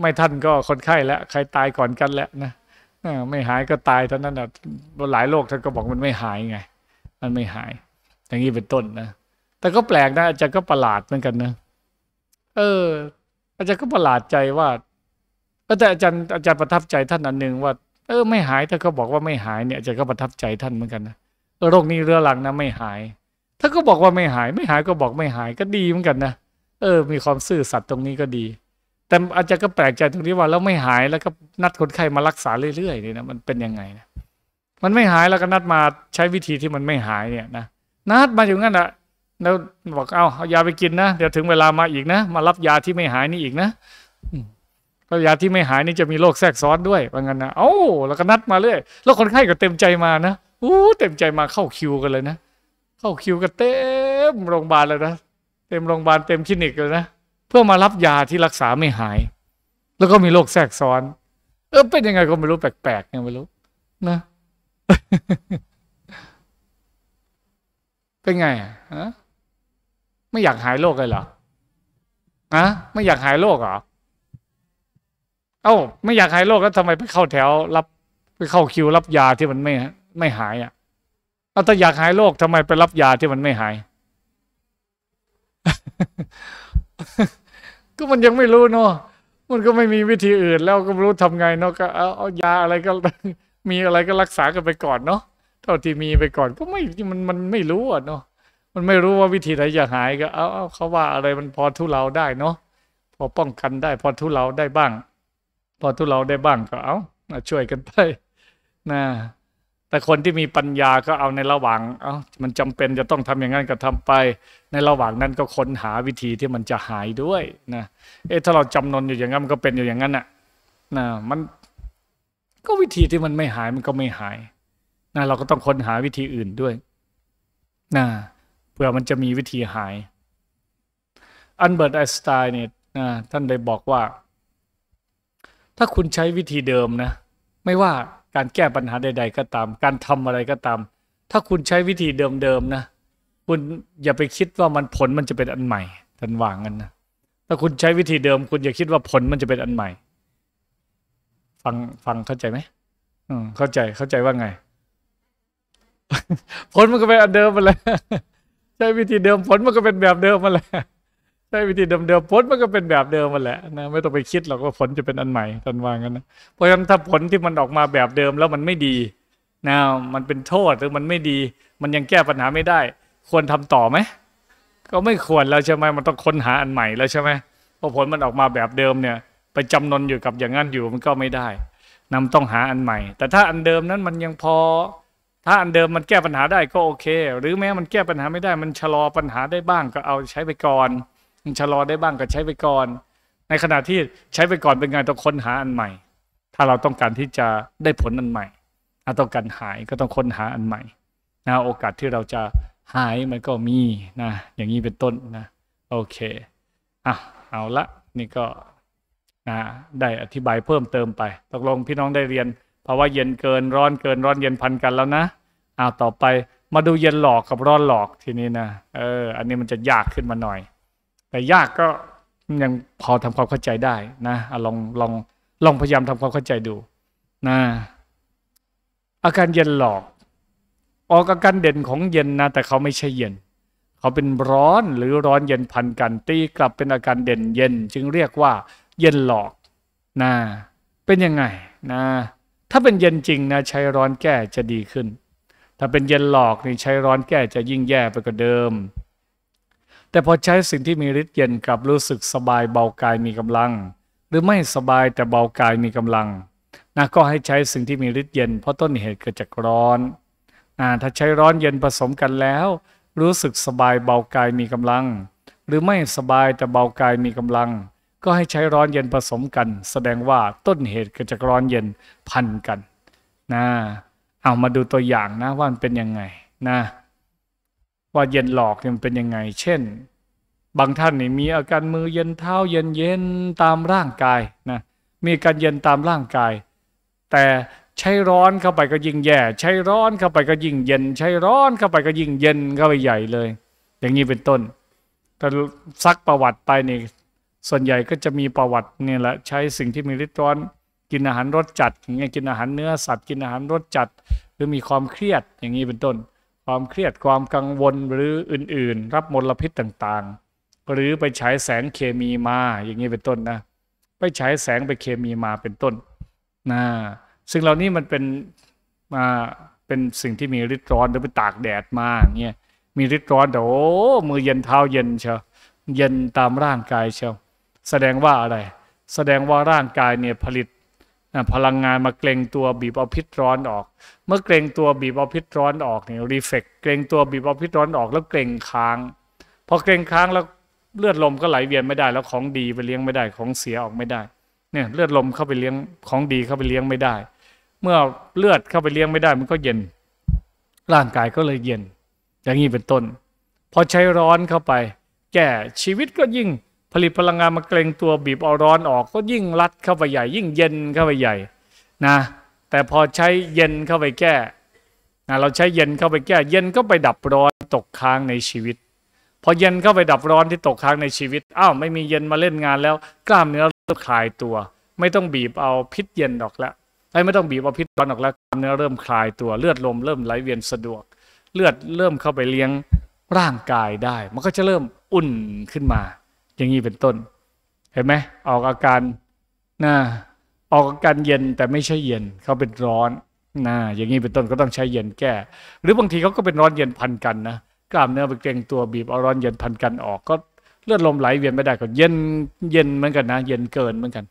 ไม่ท่านก็คนไข้แล้ว ใครตายก่อนกันแล้วนะไม่หายก็ตายเท่านั้นนะหลายโรคท่านก็บอกมันไม่หายไงมันไม่หายอย่างนี้เป็นต้นนะแต่ก็แปลกนะ อาจารย์ก็ประหลาดเหมือนกันนะเออ อาจารย์ก็ประหลาดใจว่าแต่อาจารย์อาจารย์ประทับใจท่านอันหนึ่งว่า เออ ไม่หายท่านก็บอกว่าไม่หายเนี่ยอาจารย์ก็ประทับใจท่านเหมือนกันนะโรคนี้เรื้อรังนะไม่หายท่านก็บอกว่าไม่หาย ไม่หายก็บอกไม่หายก็ดีเหมือนกันนะเออ มีความซื่อสัตย์ตรงนี้ก็ดีแต่อาจารย์ก็แปลกใจตรงที่ว่าแล้วไม่หายแล้วก็นัดคนไข้มารักษาเรื่อยๆนี่นะมันเป็นยังไงนะมันไม่หายแล้วก็นัดมาใช้วิธีที่มันไม่หายเนี่ยนะนัดมาอยู่งั้นอ่ะ แล้วบอกเอาเอายาไปกินนะเดี๋ยวถึงเวลามาอีกนะ มารับยาที่ไม่หายนี่อีกนะก็ยาที่ไม่หายนี่จะมีโรคแทรกซ้อนด้วยว่างั้นนะเอ้าแล้วก็นัดมาเรื่อย แล้วคนไข้ก็เต็มใจมานะอู้เต็มใจมาเข้าคิวกันเลยนะเข้าคิวกันเต็มโรงพยาบาลเลยนะเต็มโรงพยาบาลเต็มคลินิกเลยนะพื่อมารับยาที่รักษาไม่หาย แล้วก็มีโรคแทรกซ้อน เออ เป็นยังไงก็ไม่รู้แปลกๆยังไม่รู้นะ เป็นไงอ่ะไม่อยากหายโรคเลยเหรออะไม่อยากหายโรคเหรอเอ้าไม่อยากหายโรคแล้วทำไมไปเข้าแถว รับ ไปเข้าคิวรับยาที่มันไม่ไม่หาย อ่ะเอาถ้าอยากหายโรคทำไม ไปรับยาที่มันไม่หายก็มันยังไม่รู้เนาะ มันก็ไม่มีวิธีอื่นแล้วก็ไม่รู้ทำไงเนาะก็เอายาอะไรก็มีอะไรก็รักษากันไปก่อนเนาะเท่าที่มีไปก่อนก็ไม่ มันมันไม่รู้อ่ะเนาะ มันไม่รู้ว่าวิธีไหนจะหายก็เอาเอาเขาว่าอะไรมันพอทุเลาได้เนาะ พอป้องกันได้ พอทุเลาได้บ้าง พอทุเลาได้บ้างก็เอาช่วยกันไปนะแต่คนที่มีปัญญาก็เอาในระหว่างเอา้ามันจำเป็นจะต้องทำอย่างนั้นก็ทำไป ในระหว่างนั้นก็ค้นหาวิธีที่มันจะหายด้วยนะเออถ้าเราจำนนอยู่อย่างนั้นมันก็เป็นอยู่อย่างนั้นน่ะนะมันก็วิธีที่มันไม่หายมันก็ไม่หายนะเราก็ต้องค้นหาวิธีอื่นด้วยนะเพื่อมันจะมีวิธีหายอันเบิร์ตไอสไตน์เนี่ยนะท่านได้บอกว่า ถ้าคุณใช้วิธีเดิมนะ ไม่ว่าการแก้ปัญหาใดๆก็ตาม การทำอะไรก็ตาม ถ้าคุณใช้วิธีเดิม ๆ นะ คุณอย่าไปคิดว่ามันผลมันจะเป็นอันใหม่ทันวางกันนะ ถ้าคุณใช้วิธีเดิมคุณอย่าคิดว่าผลมันจะเป็นอันใหม่ ฟังฟังเข้าใจไหม อืมเข้าใจ เข้าใจว่าไง ผลมันก็เป็นอันเดิมมาแล้วใช้วิธีเดิม ผลมันก็เป็นแบบเดิมมาแล้วช่วิธีเดิมๆผลมันก็เป็นแบบเดิมมาแหละนะไม่ต้องไปคิดหรอกว่าผลจะเป็นอันใหม่ท่านว่างั้นนะ เพราะฉะนั้นถ้าผลที่มันออกมาแบบเดิมแล้วมันไม่ดีนะมันเป็นโทษหรือมันไม่ดี มันยังแก้ปัญหาไม่ได้ ควรทำต่อไหมก็ไม่ควรแล้วใช่ไหมมันต้องค้นหาอันใหม่แล้วใช่ไหมพอผลมันออกมาแบบเดิมเนี่ยไปจำนนอยู่กับอย่างนั้นอยู่มันก็ไม่ได้ นำต้องหาอันใหม่ แต่ถ้าอันเดิมนั้นมันยังพอ ถ้าอันเดิมมันแก้ปัญหาได้ก็โอเค หรือแม้มันแก้ปัญหาไม่ได้มันชะลอปัญหาได้บ้างก็เอาใช้ไปก่อนชะลอได้บ้างก็ใช้ไปก่อน ในขณะที่ใช้ไปก่อนเป็นไงต้องค้นหาอันใหม่ ถ้าเราต้องการที่จะได้ผลอันใหม่ ถ้าต้องการหายก็ต้องค้นหาอันใหม่นะโอกาสที่เราจะหายมันก็มีนะ อย่างนี้เป็นต้นนะ โอเคอ่ะเอาละ นี่ก็นะได้อธิบายเพิ่มเติมไป ตกลงพี่น้องได้เรียนภาวะเย็นเกินร้อนเกินร้อนเย็นพันกันแล้วนะเอาต่อไปมาดูเย็นหลอกกับร้อนหลอกทีนี้นะ เออ อันนี้มันจะยากขึ้นมาหน่อยแต่ยากก็ยังพอทำความเข้าใจได้นะลองลองลองพยายามทำความเข้าใจดูนะ อาการเย็นหลอก ออกอาการเด่นของเย็นนะแต่เขาไม่ใช่เย็น เขาเป็นร้อนหรือร้อนเย็นพันกัน ตีกลับเป็นอาการเด่นเย็น จึงเรียกว่า เย็นหลอกนะเป็นยังไงนะ ถ้าเป็นเย็นจริงนะใช้ร้อนแก้จะดีขึ้น ถ้าเป็นเย็นหลอกนี่ใช้ร้อนแก้จะยิ่งแย่ไปกว่าเดิมแต่พอใช้สิ่งที่มีฤทธิ์เย็นกลับรู้สึกสบายเบากายมีกำลัง หรือไม่สบายแต่เบากายมีกำลัง นะก็ให้ใช้สิ่งที่มีฤทธิ์เย็น เพราะต้นเหตุเกิดจากร้อนนะถ้าใช้ร้อนเย็นผสมกันแล้ว รู้สึกสบายเบากายมีกำลัง หรือไม่สบายแต่เบากายมีกำลัง ก็ให้ใช้ร้อนเย็นผสมกัน แสดงว่าต้นเหตุเกิดจากร้อนเย็นพันกัน นะเอามาดูตัวอย่างนะว่ามันเป็นยังไงนะว่าเย็นหลอกเนี่ยมันเป็นยังไง เช่น บางท่านนี่มีอาการมือเย็นเท้าเย็นเย็นตามร่างกายนะ มีการเย็นตามร่างกาย แต่ใช้ร้อนเข้าไปก็ยิ่งแย่ ใช้ร้อนเข้าไปก็ยิ่งเย็น ใช้ร้อนเข้าไปก็ยิ่งเย็นเข้าไปใหญ่เลย อย่างนี้เป็นต้นแต่ซักประวัติไปนี่ส่วนใหญ่ก็จะมีประวัติเนี่ยแหละใช้สิ่งที่มีฤทธิ์ร้อน กินอาหารรสจัด อย่างเงี้ยกินอาหารเนื้อสัตว์ กินอาหารรสจัด หรือมีความเครียด อย่างนี้เป็นต้นความเครียดความกังวลหรืออื่นๆ รับมลพิษต่าง ๆ หรือไปใช้แสงเคมีมาอย่างนี้เป็นต้นนะไปใช้แสงไปเคมีมาเป็นต้นนะซึ่งเหล่านี้มันเป็นมาเป็นสิ่งที่มีริดร้อนหรือไปตากแดดมาอย่างเงี้ยมีริดร้อนแต่โอ้มือเย็นเท้าเย็นเชียวเย็นตามร่างกายเชียวแสดงว่าอะไร แสดงว่าร่างกายเนี่ยผลิตพลังงานมาเกรงตัวบีบเอาพิษร้อนออก เมื่อเกรงตัวบีบเอาพิษร้อนออกเนี่ยรีเฟกเกรงตัวบีบเอาพิษร้อนออกแล้วเกรงค้าง พอเกรงค้างแล้วเลือดลมก็ไหลเวียนไม่ได้แล้วของดีไปเลี้ยงไม่ได้ของเสียออกไม่ได้ เนี่ยเลือดลมเข้าไปเลี้ยงของดีเข้าไปเลี้ยงไม่ได้ เมื่อเลือดเข้าไปเลี้ยงไม่ได้ มันก็เย็น ร่างกายก็เลยเย็น อย่างนี้เป็นต้นพอใช้ร้อนเข้าไปแก่ชีวิตก็ยิ่งผลิตพลังงานมาเกรงตัวบีบเอาร้อนออกก็ยิ่งรัดเข้าไปใหญ่ ยิ่งเย็นเข้าไปใหญ่นะ แต่พอใช้เย็นเข้าไปแก้นะเราใช้เย็นเข้าไปแก้ เย็นก็ไปดับร้อน ตกค้างในชีวิตพอเย็นเข้าไปดับร้อนที่ตกค้างในชีวิตอ้าวไม่มีเย็นมาเล่นงานแล้ว กล้ามเนื้อเริ่มคลายตัว ไม่ต้องบีบเอาพิษเย็นออกแล้วไม่ต้องบีบเอาพิษร้อนออกแล้วกล้ามเนื้อเริ่มคลายตัวเลือดลมเริ่มไหลเวียนสะดวก เลือดเริ่มเข้าไปเลี้ยงร่างกายได้ มันก็จะเริ่มอุ่นขึ้นมาอย่างนี้เป็นต้น เห็นไหมออกอาการน้าออกอาการเย็นแต่ไม่ใช่เย็นเขาเป็นร้อนน้าอย่างนี้เป็นต้นก็ต้องใช้เย็นแก้ หรือบางทีเขาก็เป็นร้อนเย็นพันกันนะกล้ามเนื้อไปเกรงตัวบีบเอาร้อนเย็นพันกันออกก็เลือดลมไหลเวียนไม่ได้ก็เย็นเย็นเหมือนกันนะเย็นเกินเหมือนกัน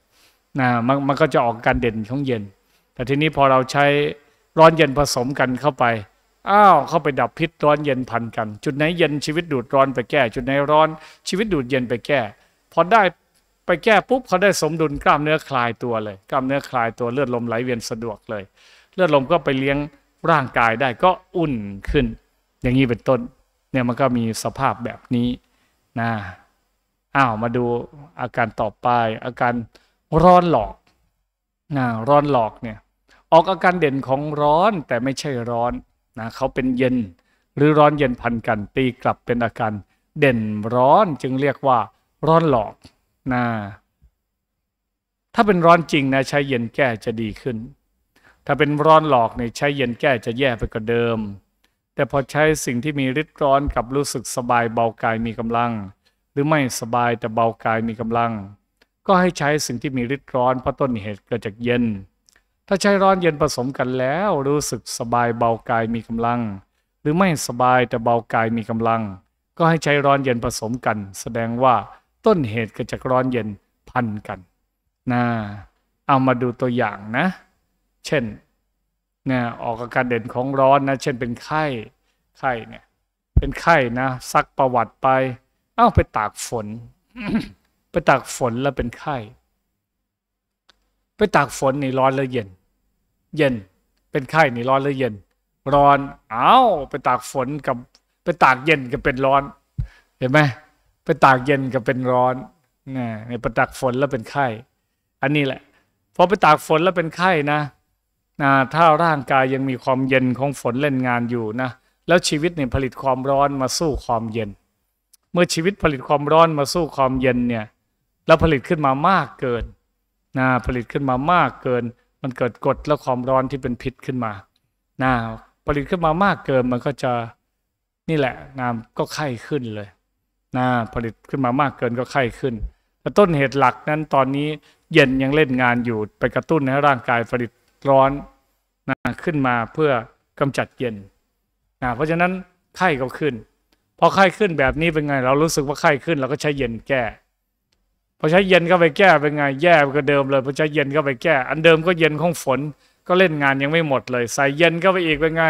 นะมันมันก็จะออกการเด่นของเย็น แต่ทีนี้พอเราใช้ร้อนเย็นผสมกันเข้าไปอ้าวเข้าไปดับพิษร้อนเย็นพัน กัน จุดไหนเย็นชีวิตดูดร้อนไปแก้จุดไหนร้อนชีวิตดูดเย็นไปแก้พอได้ไปแก้ปุ๊บเขาได้สมดุลกล้ามเนื้อคลายตัวเลยกล้ามเนื้อคลายตัวเลือดลมไหลเวียนสะดวกเลย เลือดลมก็ไปเลี้ยงร่างกายได้ก็อุ่นขึ้น อย่างนี้เป็นต้นเนี่ยมันก็มีสภาพแบบนี้นะอ้าวมาดูอาการต่อไปอาการร้อนหลอกนะร้อนหลอกเนี่ยออกอาการเด่นของร้อนแต่ไม่ใช่ร้อนนะเขาเป็นเย็นหรือร้อนเย็นพันกันตีกลับเป็นอาการเด่นร้อนจึงเรียกว่าร้อนหลอกนะถ้าเป็นร้อนจริงนะใช้เย็นแก้จะดีขึ้น ถ้าเป็นร้อนหลอกเนี่ยใช้เย็นแก้จะแย่ไปกว่าเดิม แต่พอใช้สิ่งที่มีฤทธิ์ร้อนกับรู้สึกสบายเบากายมีกำลัง หรือไม่สบายแต่เบากายมีกำลัง ก็ให้ใช้สิ่งที่มีฤทธิ์ร้อนเพราะต้นเหตุเกิดจากเย็นถ้าใช้ร้อนเย็นผสมกันแล้ว รู้สึกสบายเบากายมีกำลัง หรือไม่สบายแต่เบากายมีกำลัง ก็ให้ใช้ร้อนเย็นผสมกัน แสดงว่าต้นเหตุเกิดจากร้อนเย็นพันกันนะเอามาดูตัวอย่างนะ เช่นนะออกอาการเด่นของร้อนนะ เช่นเป็นไข้ไข้เนี่ยเป็นไข้นะซักประวัติไป เอ้าไปตากฝน ไปตากฝนแล้วเป็นไข้ไปตากฝนนี่ร้อนแล้วเย็น เย็นเป็นไข้นี่ร้อนแล้วเย็น ร้อนอ้าวไปตากฝนกับไปตากเย็นกับเป็นร้อน เห็นไหมไปตากเย็นกับเป็นร้อนนี่ไปตากฝนแล้วเป็นไข้ อันนี้แหละพอไปตากฝนแล้วเป็นไข้นะนะถ้าร่างกายยังมีความเย็นของฝนเล่นงานอยู่นะ แล้วชีวิตเนี่ยผลิตความร้อนมาสู้ความเย็น เมื่อชีวิตผลิตความร้อนมาสู้ความเย็นเนี่ยแล้วผลิตขึ้นมามากเกินนะผลิตขึ้นมามากเกิน มันเกิดกดและความร้อนที่เป็นพิษขึ้นมานะผลิตขึ้นมามากเกิน มันก็จะนี่แหละน้ำก็ไข้ขึ้นเลยนะผลิตขึ้นมามากเกินก็ไข้ขึ้นแต่ต้นเหตุหลักนั้นตอนนี้เย็นยังเล่นงานอยู่ ไปกระตุ้นให้ร่างกายผลิตร้อนนะขึ้นมาเพื่อกำจัดเย็นนะเพราะฉะนั้นไข้ก็ขึ้น พอไข้ขึ้นแบบนี้เป็นไง เรารู้สึกว่าไข้ขึ้นเราก็ใช้เย็นแก้พอใช้เย็นเข้าไปแก้เป็นไง แย่ก็เดิมเลยพอใช้เย็นเข้าไปแก้ อันเดิมก็เย็นของฝน ก็เล่นงานยังไม่หมดเลย ใส่เย็นเข้าไปอีกเป็นไง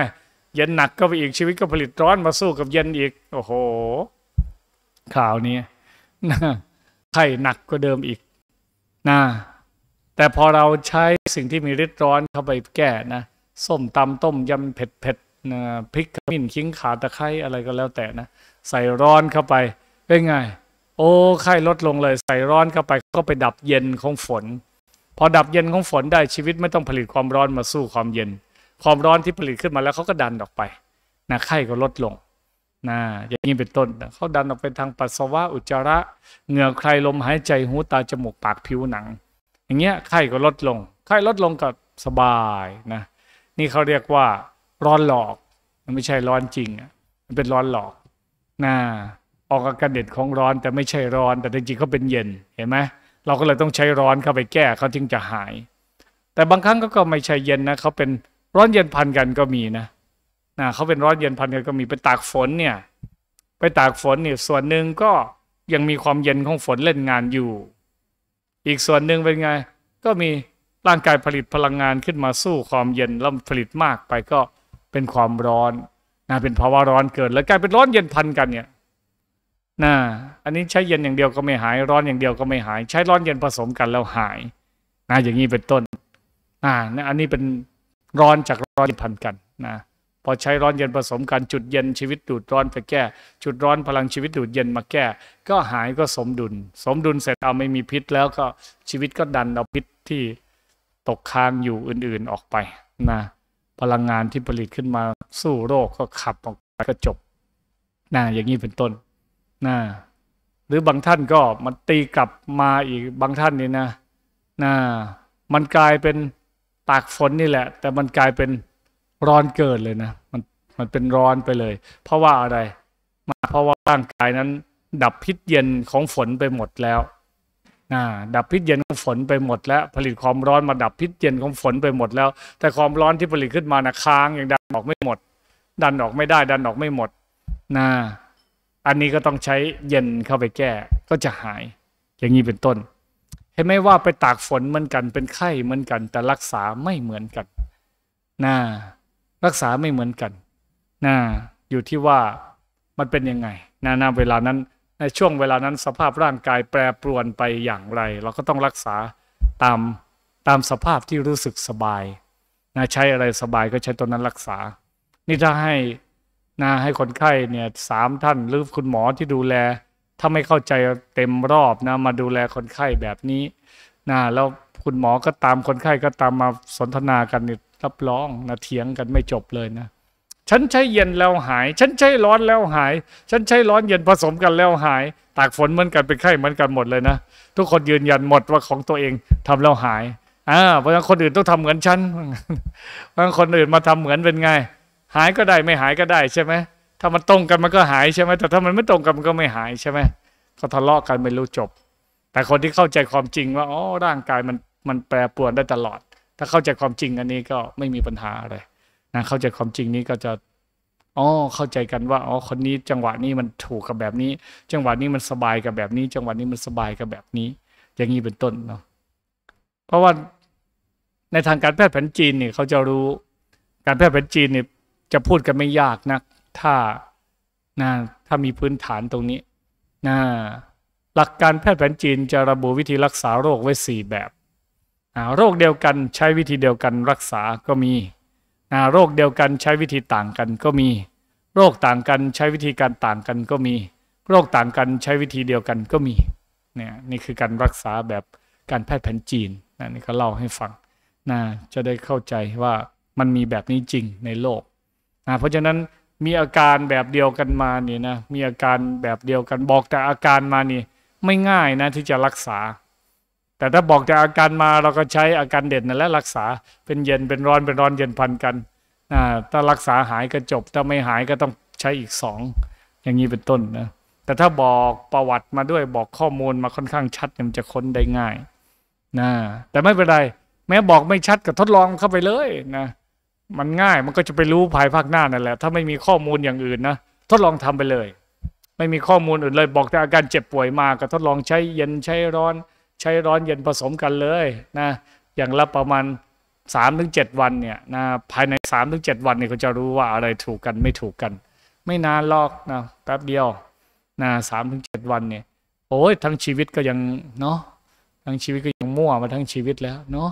เย็นหนักเข้าไปอีกชีวิตก็ผลิตร้อนมาสู้กับเย็นอีก โอ้โหข่าวนี้ไข่หนักกว่าเดิมอีกนะแต่พอเราใช้สิ่งที่มีฤทธิ์ร้อนเข้าไปแก้นะส้มตำต้มยำเผ็ดเผ็ดนะพริกขมิ้นขิงขาตะไคร้อะไรก็แล้วแต่นะใส่ร้อนเข้าไปเป็นไงโอ้ไข้ลดลงเลยใส่ร้อนเข้าไปก็ไปดับเย็นของฝน พอดับเย็นของฝนได้ชีวิตไม่ต้องผลิตความร้อนมาสู้ความเย็น ความร้อนที่ผลิตขึ้นมาแล้วเขาก็ดันออกไปนะไข้ก็ลดลงนะอย่างนี้เป็นต้นนะเขาดันออกไปทางปัสสาวะอุจจาระ เหงื่อใครลมหายใจหูตาจมูกปากผิวหนัง อย่างเงี้ยไข้ก็ลดลงไข้ลดลงก็สบายนะนี่เขาเรียกว่าร้อนหลอกมันไม่ใช่ร้อนจริงอ่ะมันเป็นร้อนหลอกนะออกอาการเด็ดของร้อนแต่ไม่ใช่ร้อนแต่จริงๆเขาเป็นเย็นเห็นไหมเราก็เลยต้องใช้ร้อนเข้าไปแก้เขาถึงจะหาย แต่บางครั้งก็ก็ไม่ใช่เย็นนะเขาเป็นร้อนเย็นพันกันก็มีนะนะเขาเป็นร้อนเย็นพันกันก็มีไปตากฝนเนี่ยไปตากฝนเนี่ยส่วนหนึ่งก็ยังมีความเย็นของฝนเล่นงานอยู่ อีกส่วนหนึ่งเป็นไงก็มีร่างกายผลิตพลังงานขึ้นมาสู้ความเย็นแล้วผลิตมากไปก็เป็นความร้อนนะเป็นภาวะร้อนเกิดแล้วกลายเป็นร้อนเย็นพันกันเนี่ยนะอันนี้ใช้เย็นอย่างเดียวก็ไม่หาย ร้อนอย่างเดียวก็ไม่หาย ใช้ร้อนเย็นผสมกันแล้วหายนะอย่างนี้เป็นต้นอ่านะอันนี้เป็นร้อนจากร้อนพันกันนะพอใช้ร้อนเย็นผสมกัน จุดเย็นชีวิตดูดร้อนไปแก้ จุดร้อนพลังชีวิตดูดเย็นมาแก้ ก็หายก็สมดุล สมดุลเสร็จเอาไม่มีพิษแล้วก็ชีวิตก็ดันเอาพิษที่ตกค้างอยู่อื่นๆออกไปนะพลังงานที่ผลิตขึ้นมาสู้โรคก็ขับออกไปก็จบนะอย่างนี้เป็นต้นนะหรือบางท่านก็มันตีกลับมาอีกบางท่านนี่นะนะมันกลายเป็นตากฝนนี่แหละ แต่มันกลายเป็นร้อนเกิดเลยนะ มันมันเป็นร้อนไปเลย เพราะว่าอะไรมาเพราะว่าร่างกายนั้น ดับพิษเย็นของฝนไปหมดแล้วนะดับพิษเย็นของฝนไปหมดแล้วผลิตความร้อนมาดับพิษเย็นของฝนไปหมดแล้ว แต่ความร้อนที่ผลิตขึ้นมานะค้างอย่างดันออกไม่หมดดันออกไม่ได้ดันออกไม่หมดนะอันนี้ก็ต้องใช้เย็นเข้าไปแก้ก็จะหาย อย่างนี้เป็นต้น เห็นไหมว่าไปตากฝนเหมือนกันเป็นไข้เหมือนกัน แต่รักษาไม่เหมือนกันนะรักษาไม่เหมือนกันนะอยู่ที่ว่ามันเป็นยังไงนะนเวลานั้นในช่วงเวลานั้น สภาพร่างกายแปรปรวนไปอย่างไร เราก็ต้องรักษาตาม ตามสภาพที่รู้สึกสบายนะใช้อะไรสบายก็ใช้ตัวนั้นรักษา นี่ถ้าให้นะให้คนไข้เนี่ยสามท่านหรือคุณหมอที่ดูแลถ้าไม่เข้าใจเต็มรอบนะ มาดูแลคนไข้แบบนี้นะแล้วคุณหมอก็ตามคนไข้ก็ตามมาสนทนากันนี่รับรองนะเถียงกันไม่จบเลยนะฉันใช้เย็นแล้วหาย ฉันใช้ร้อนแล้วหาย ฉันใช้ร้อนเย็นผสมกันแล้วหาย ตากฝนเหมือนกันเป็นไข้เหมือนกันหมดเลยนะ ทุกคนยืนยันหมดว่าของตัวเองทำแล้วหายอ่าเพราะฉะนั้นคนอื่นต้องทำเหมือนฉันบางคนอื่นมาทำเหมือนเป็นไงหายก็ได้ไม่หายก็ได้ใช่ไหม ถ้ามันตรงกันมันก็หายใช่ไหมแต่ถ้ามันไม่ตรงกันมันก็ไม่หายใช่ไหม ก็ทะเลาะกันไม่รู้จบ แต่คนที่เข้าใจความจริงว่าอ๋อร่างกายมันมันแปรปรวนได้ตลอด ถ้าเข้าใจความจริงอันนี้ก็ไม่มีปัญหาอะไรนะเข้าใจความจริงนี้ก็จะอ๋อเข้าใจกันว่าอ๋อคนนี้จังหวะนี้มันถูกกับแบบนี้จังหวะนี้มันสบายกับแบบนี้ จังหวะนี้มันสบายกับแบบนี้ อย่างนี้เป็นต้นเนาะเพราะว่าในทางการแพทย์แผนจีนเนี่ยเขาจะรู้การแพทย์แผนจีนเนี่ยจะพูดกันไม่ยากนักถ้านะถ้ามีพื้นฐานตรงนี้นะหลักการแพทย์แผนจีนจะระบุวิธีรักษาโรคไว้ 4 แบบนะโรคเดียวกันใช้วิธีเดียวกันรักษาก็มีนะโรคเดียวกันใช้วิธีต่างกันก็มี โรคต่างกันใช้วิธีการต่างกันก็มี โรคต่างกันใช้วิธีเดียวกันก็มีเนี่ยนี่คือการรักษาแบบการแพทย์แผนจีนนะนี่ก็เล่าให้ฟังนะจะได้เข้าใจว่ามันมีแบบนี้จริงในโลกนะเพราะฉะนั้นมีอาการแบบเดียวกันมาเนี่ยนะมีอาการแบบเดียวกัน บอกแต่อาการมานี่ไม่ง่ายนะที่จะรักษา แต่ถ้าบอกแต่อาการมาเราก็ใช้อาการเด่นนั่นแหละรักษาเป็นเย็นเป็นร้อนเป็นร้อนเย็นพันกันนะถ้ารักษาหายก็จบ ถ้าไม่หายก็ต้องใช้อีกสองอย่างนี้เป็นต้นนะแต่ถ้าบอกประวัติมาด้วยบอกข้อมูลมาค่อนข้างชัดมันจะค้นได้ง่ายนะแต่ไม่เป็นไร แม้บอกไม่ชัดก็ทดลองเข้าไปเลยนะมันง่ายมันก็จะไปรู้ภายภาคหน้านั่นแหละถ้าไม่มีข้อมูลอย่างอื่นนะ ทดลองทำไปเลย ไม่มีข้อมูลอื่นเลย บอกแต่อาการเจ็บป่วยมาก็ทดลองใช้เย็นใช้ร้อนใช้ร้อนเย็นผสมกันเลยนะ อย่างละประมาณ3เวันเนี่ยนะภายใน3เวันเนี่ยเขาจะรู้ว่าอะไรถูกกันไม่ถูกกัน ไม่นานหรอกนะแป๊บเดียวนะสามถึงเจ็ดวันเนี่ยโอ้ยทั้งชีวิตก็ยังเนาะทั้งชีวิตก็ยังมั่วมาทั้งชีวิตแล้วเนาะ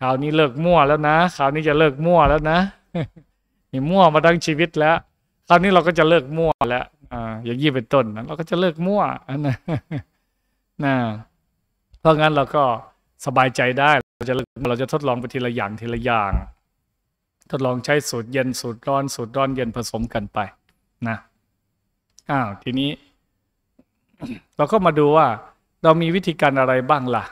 คราวนี้เลิกมั่วแล้วนะคราวนี้จะเลิกมั่วแล้วนะนี่มั่วมาทั้งชีวิตแล้วคราวนี้เราก็จะเลิกมั่วแล้วอ่าอย่างยี่เป็นต้นนะเราก็จะเลิกมั่วอันนะนะเพราะงั้นเราก็สบายใจได้ เราจะเราจะทดลองไปทีละอย่างทีละอย่าง ทดลองใช้สูตรเย็นสูตรร้อน สูตรร้อนเย็นผสมกันไป นะอ้าวทีนี้ เราก็มาดูว่าเรามีวิธีการอะไรบ้างละ่ะ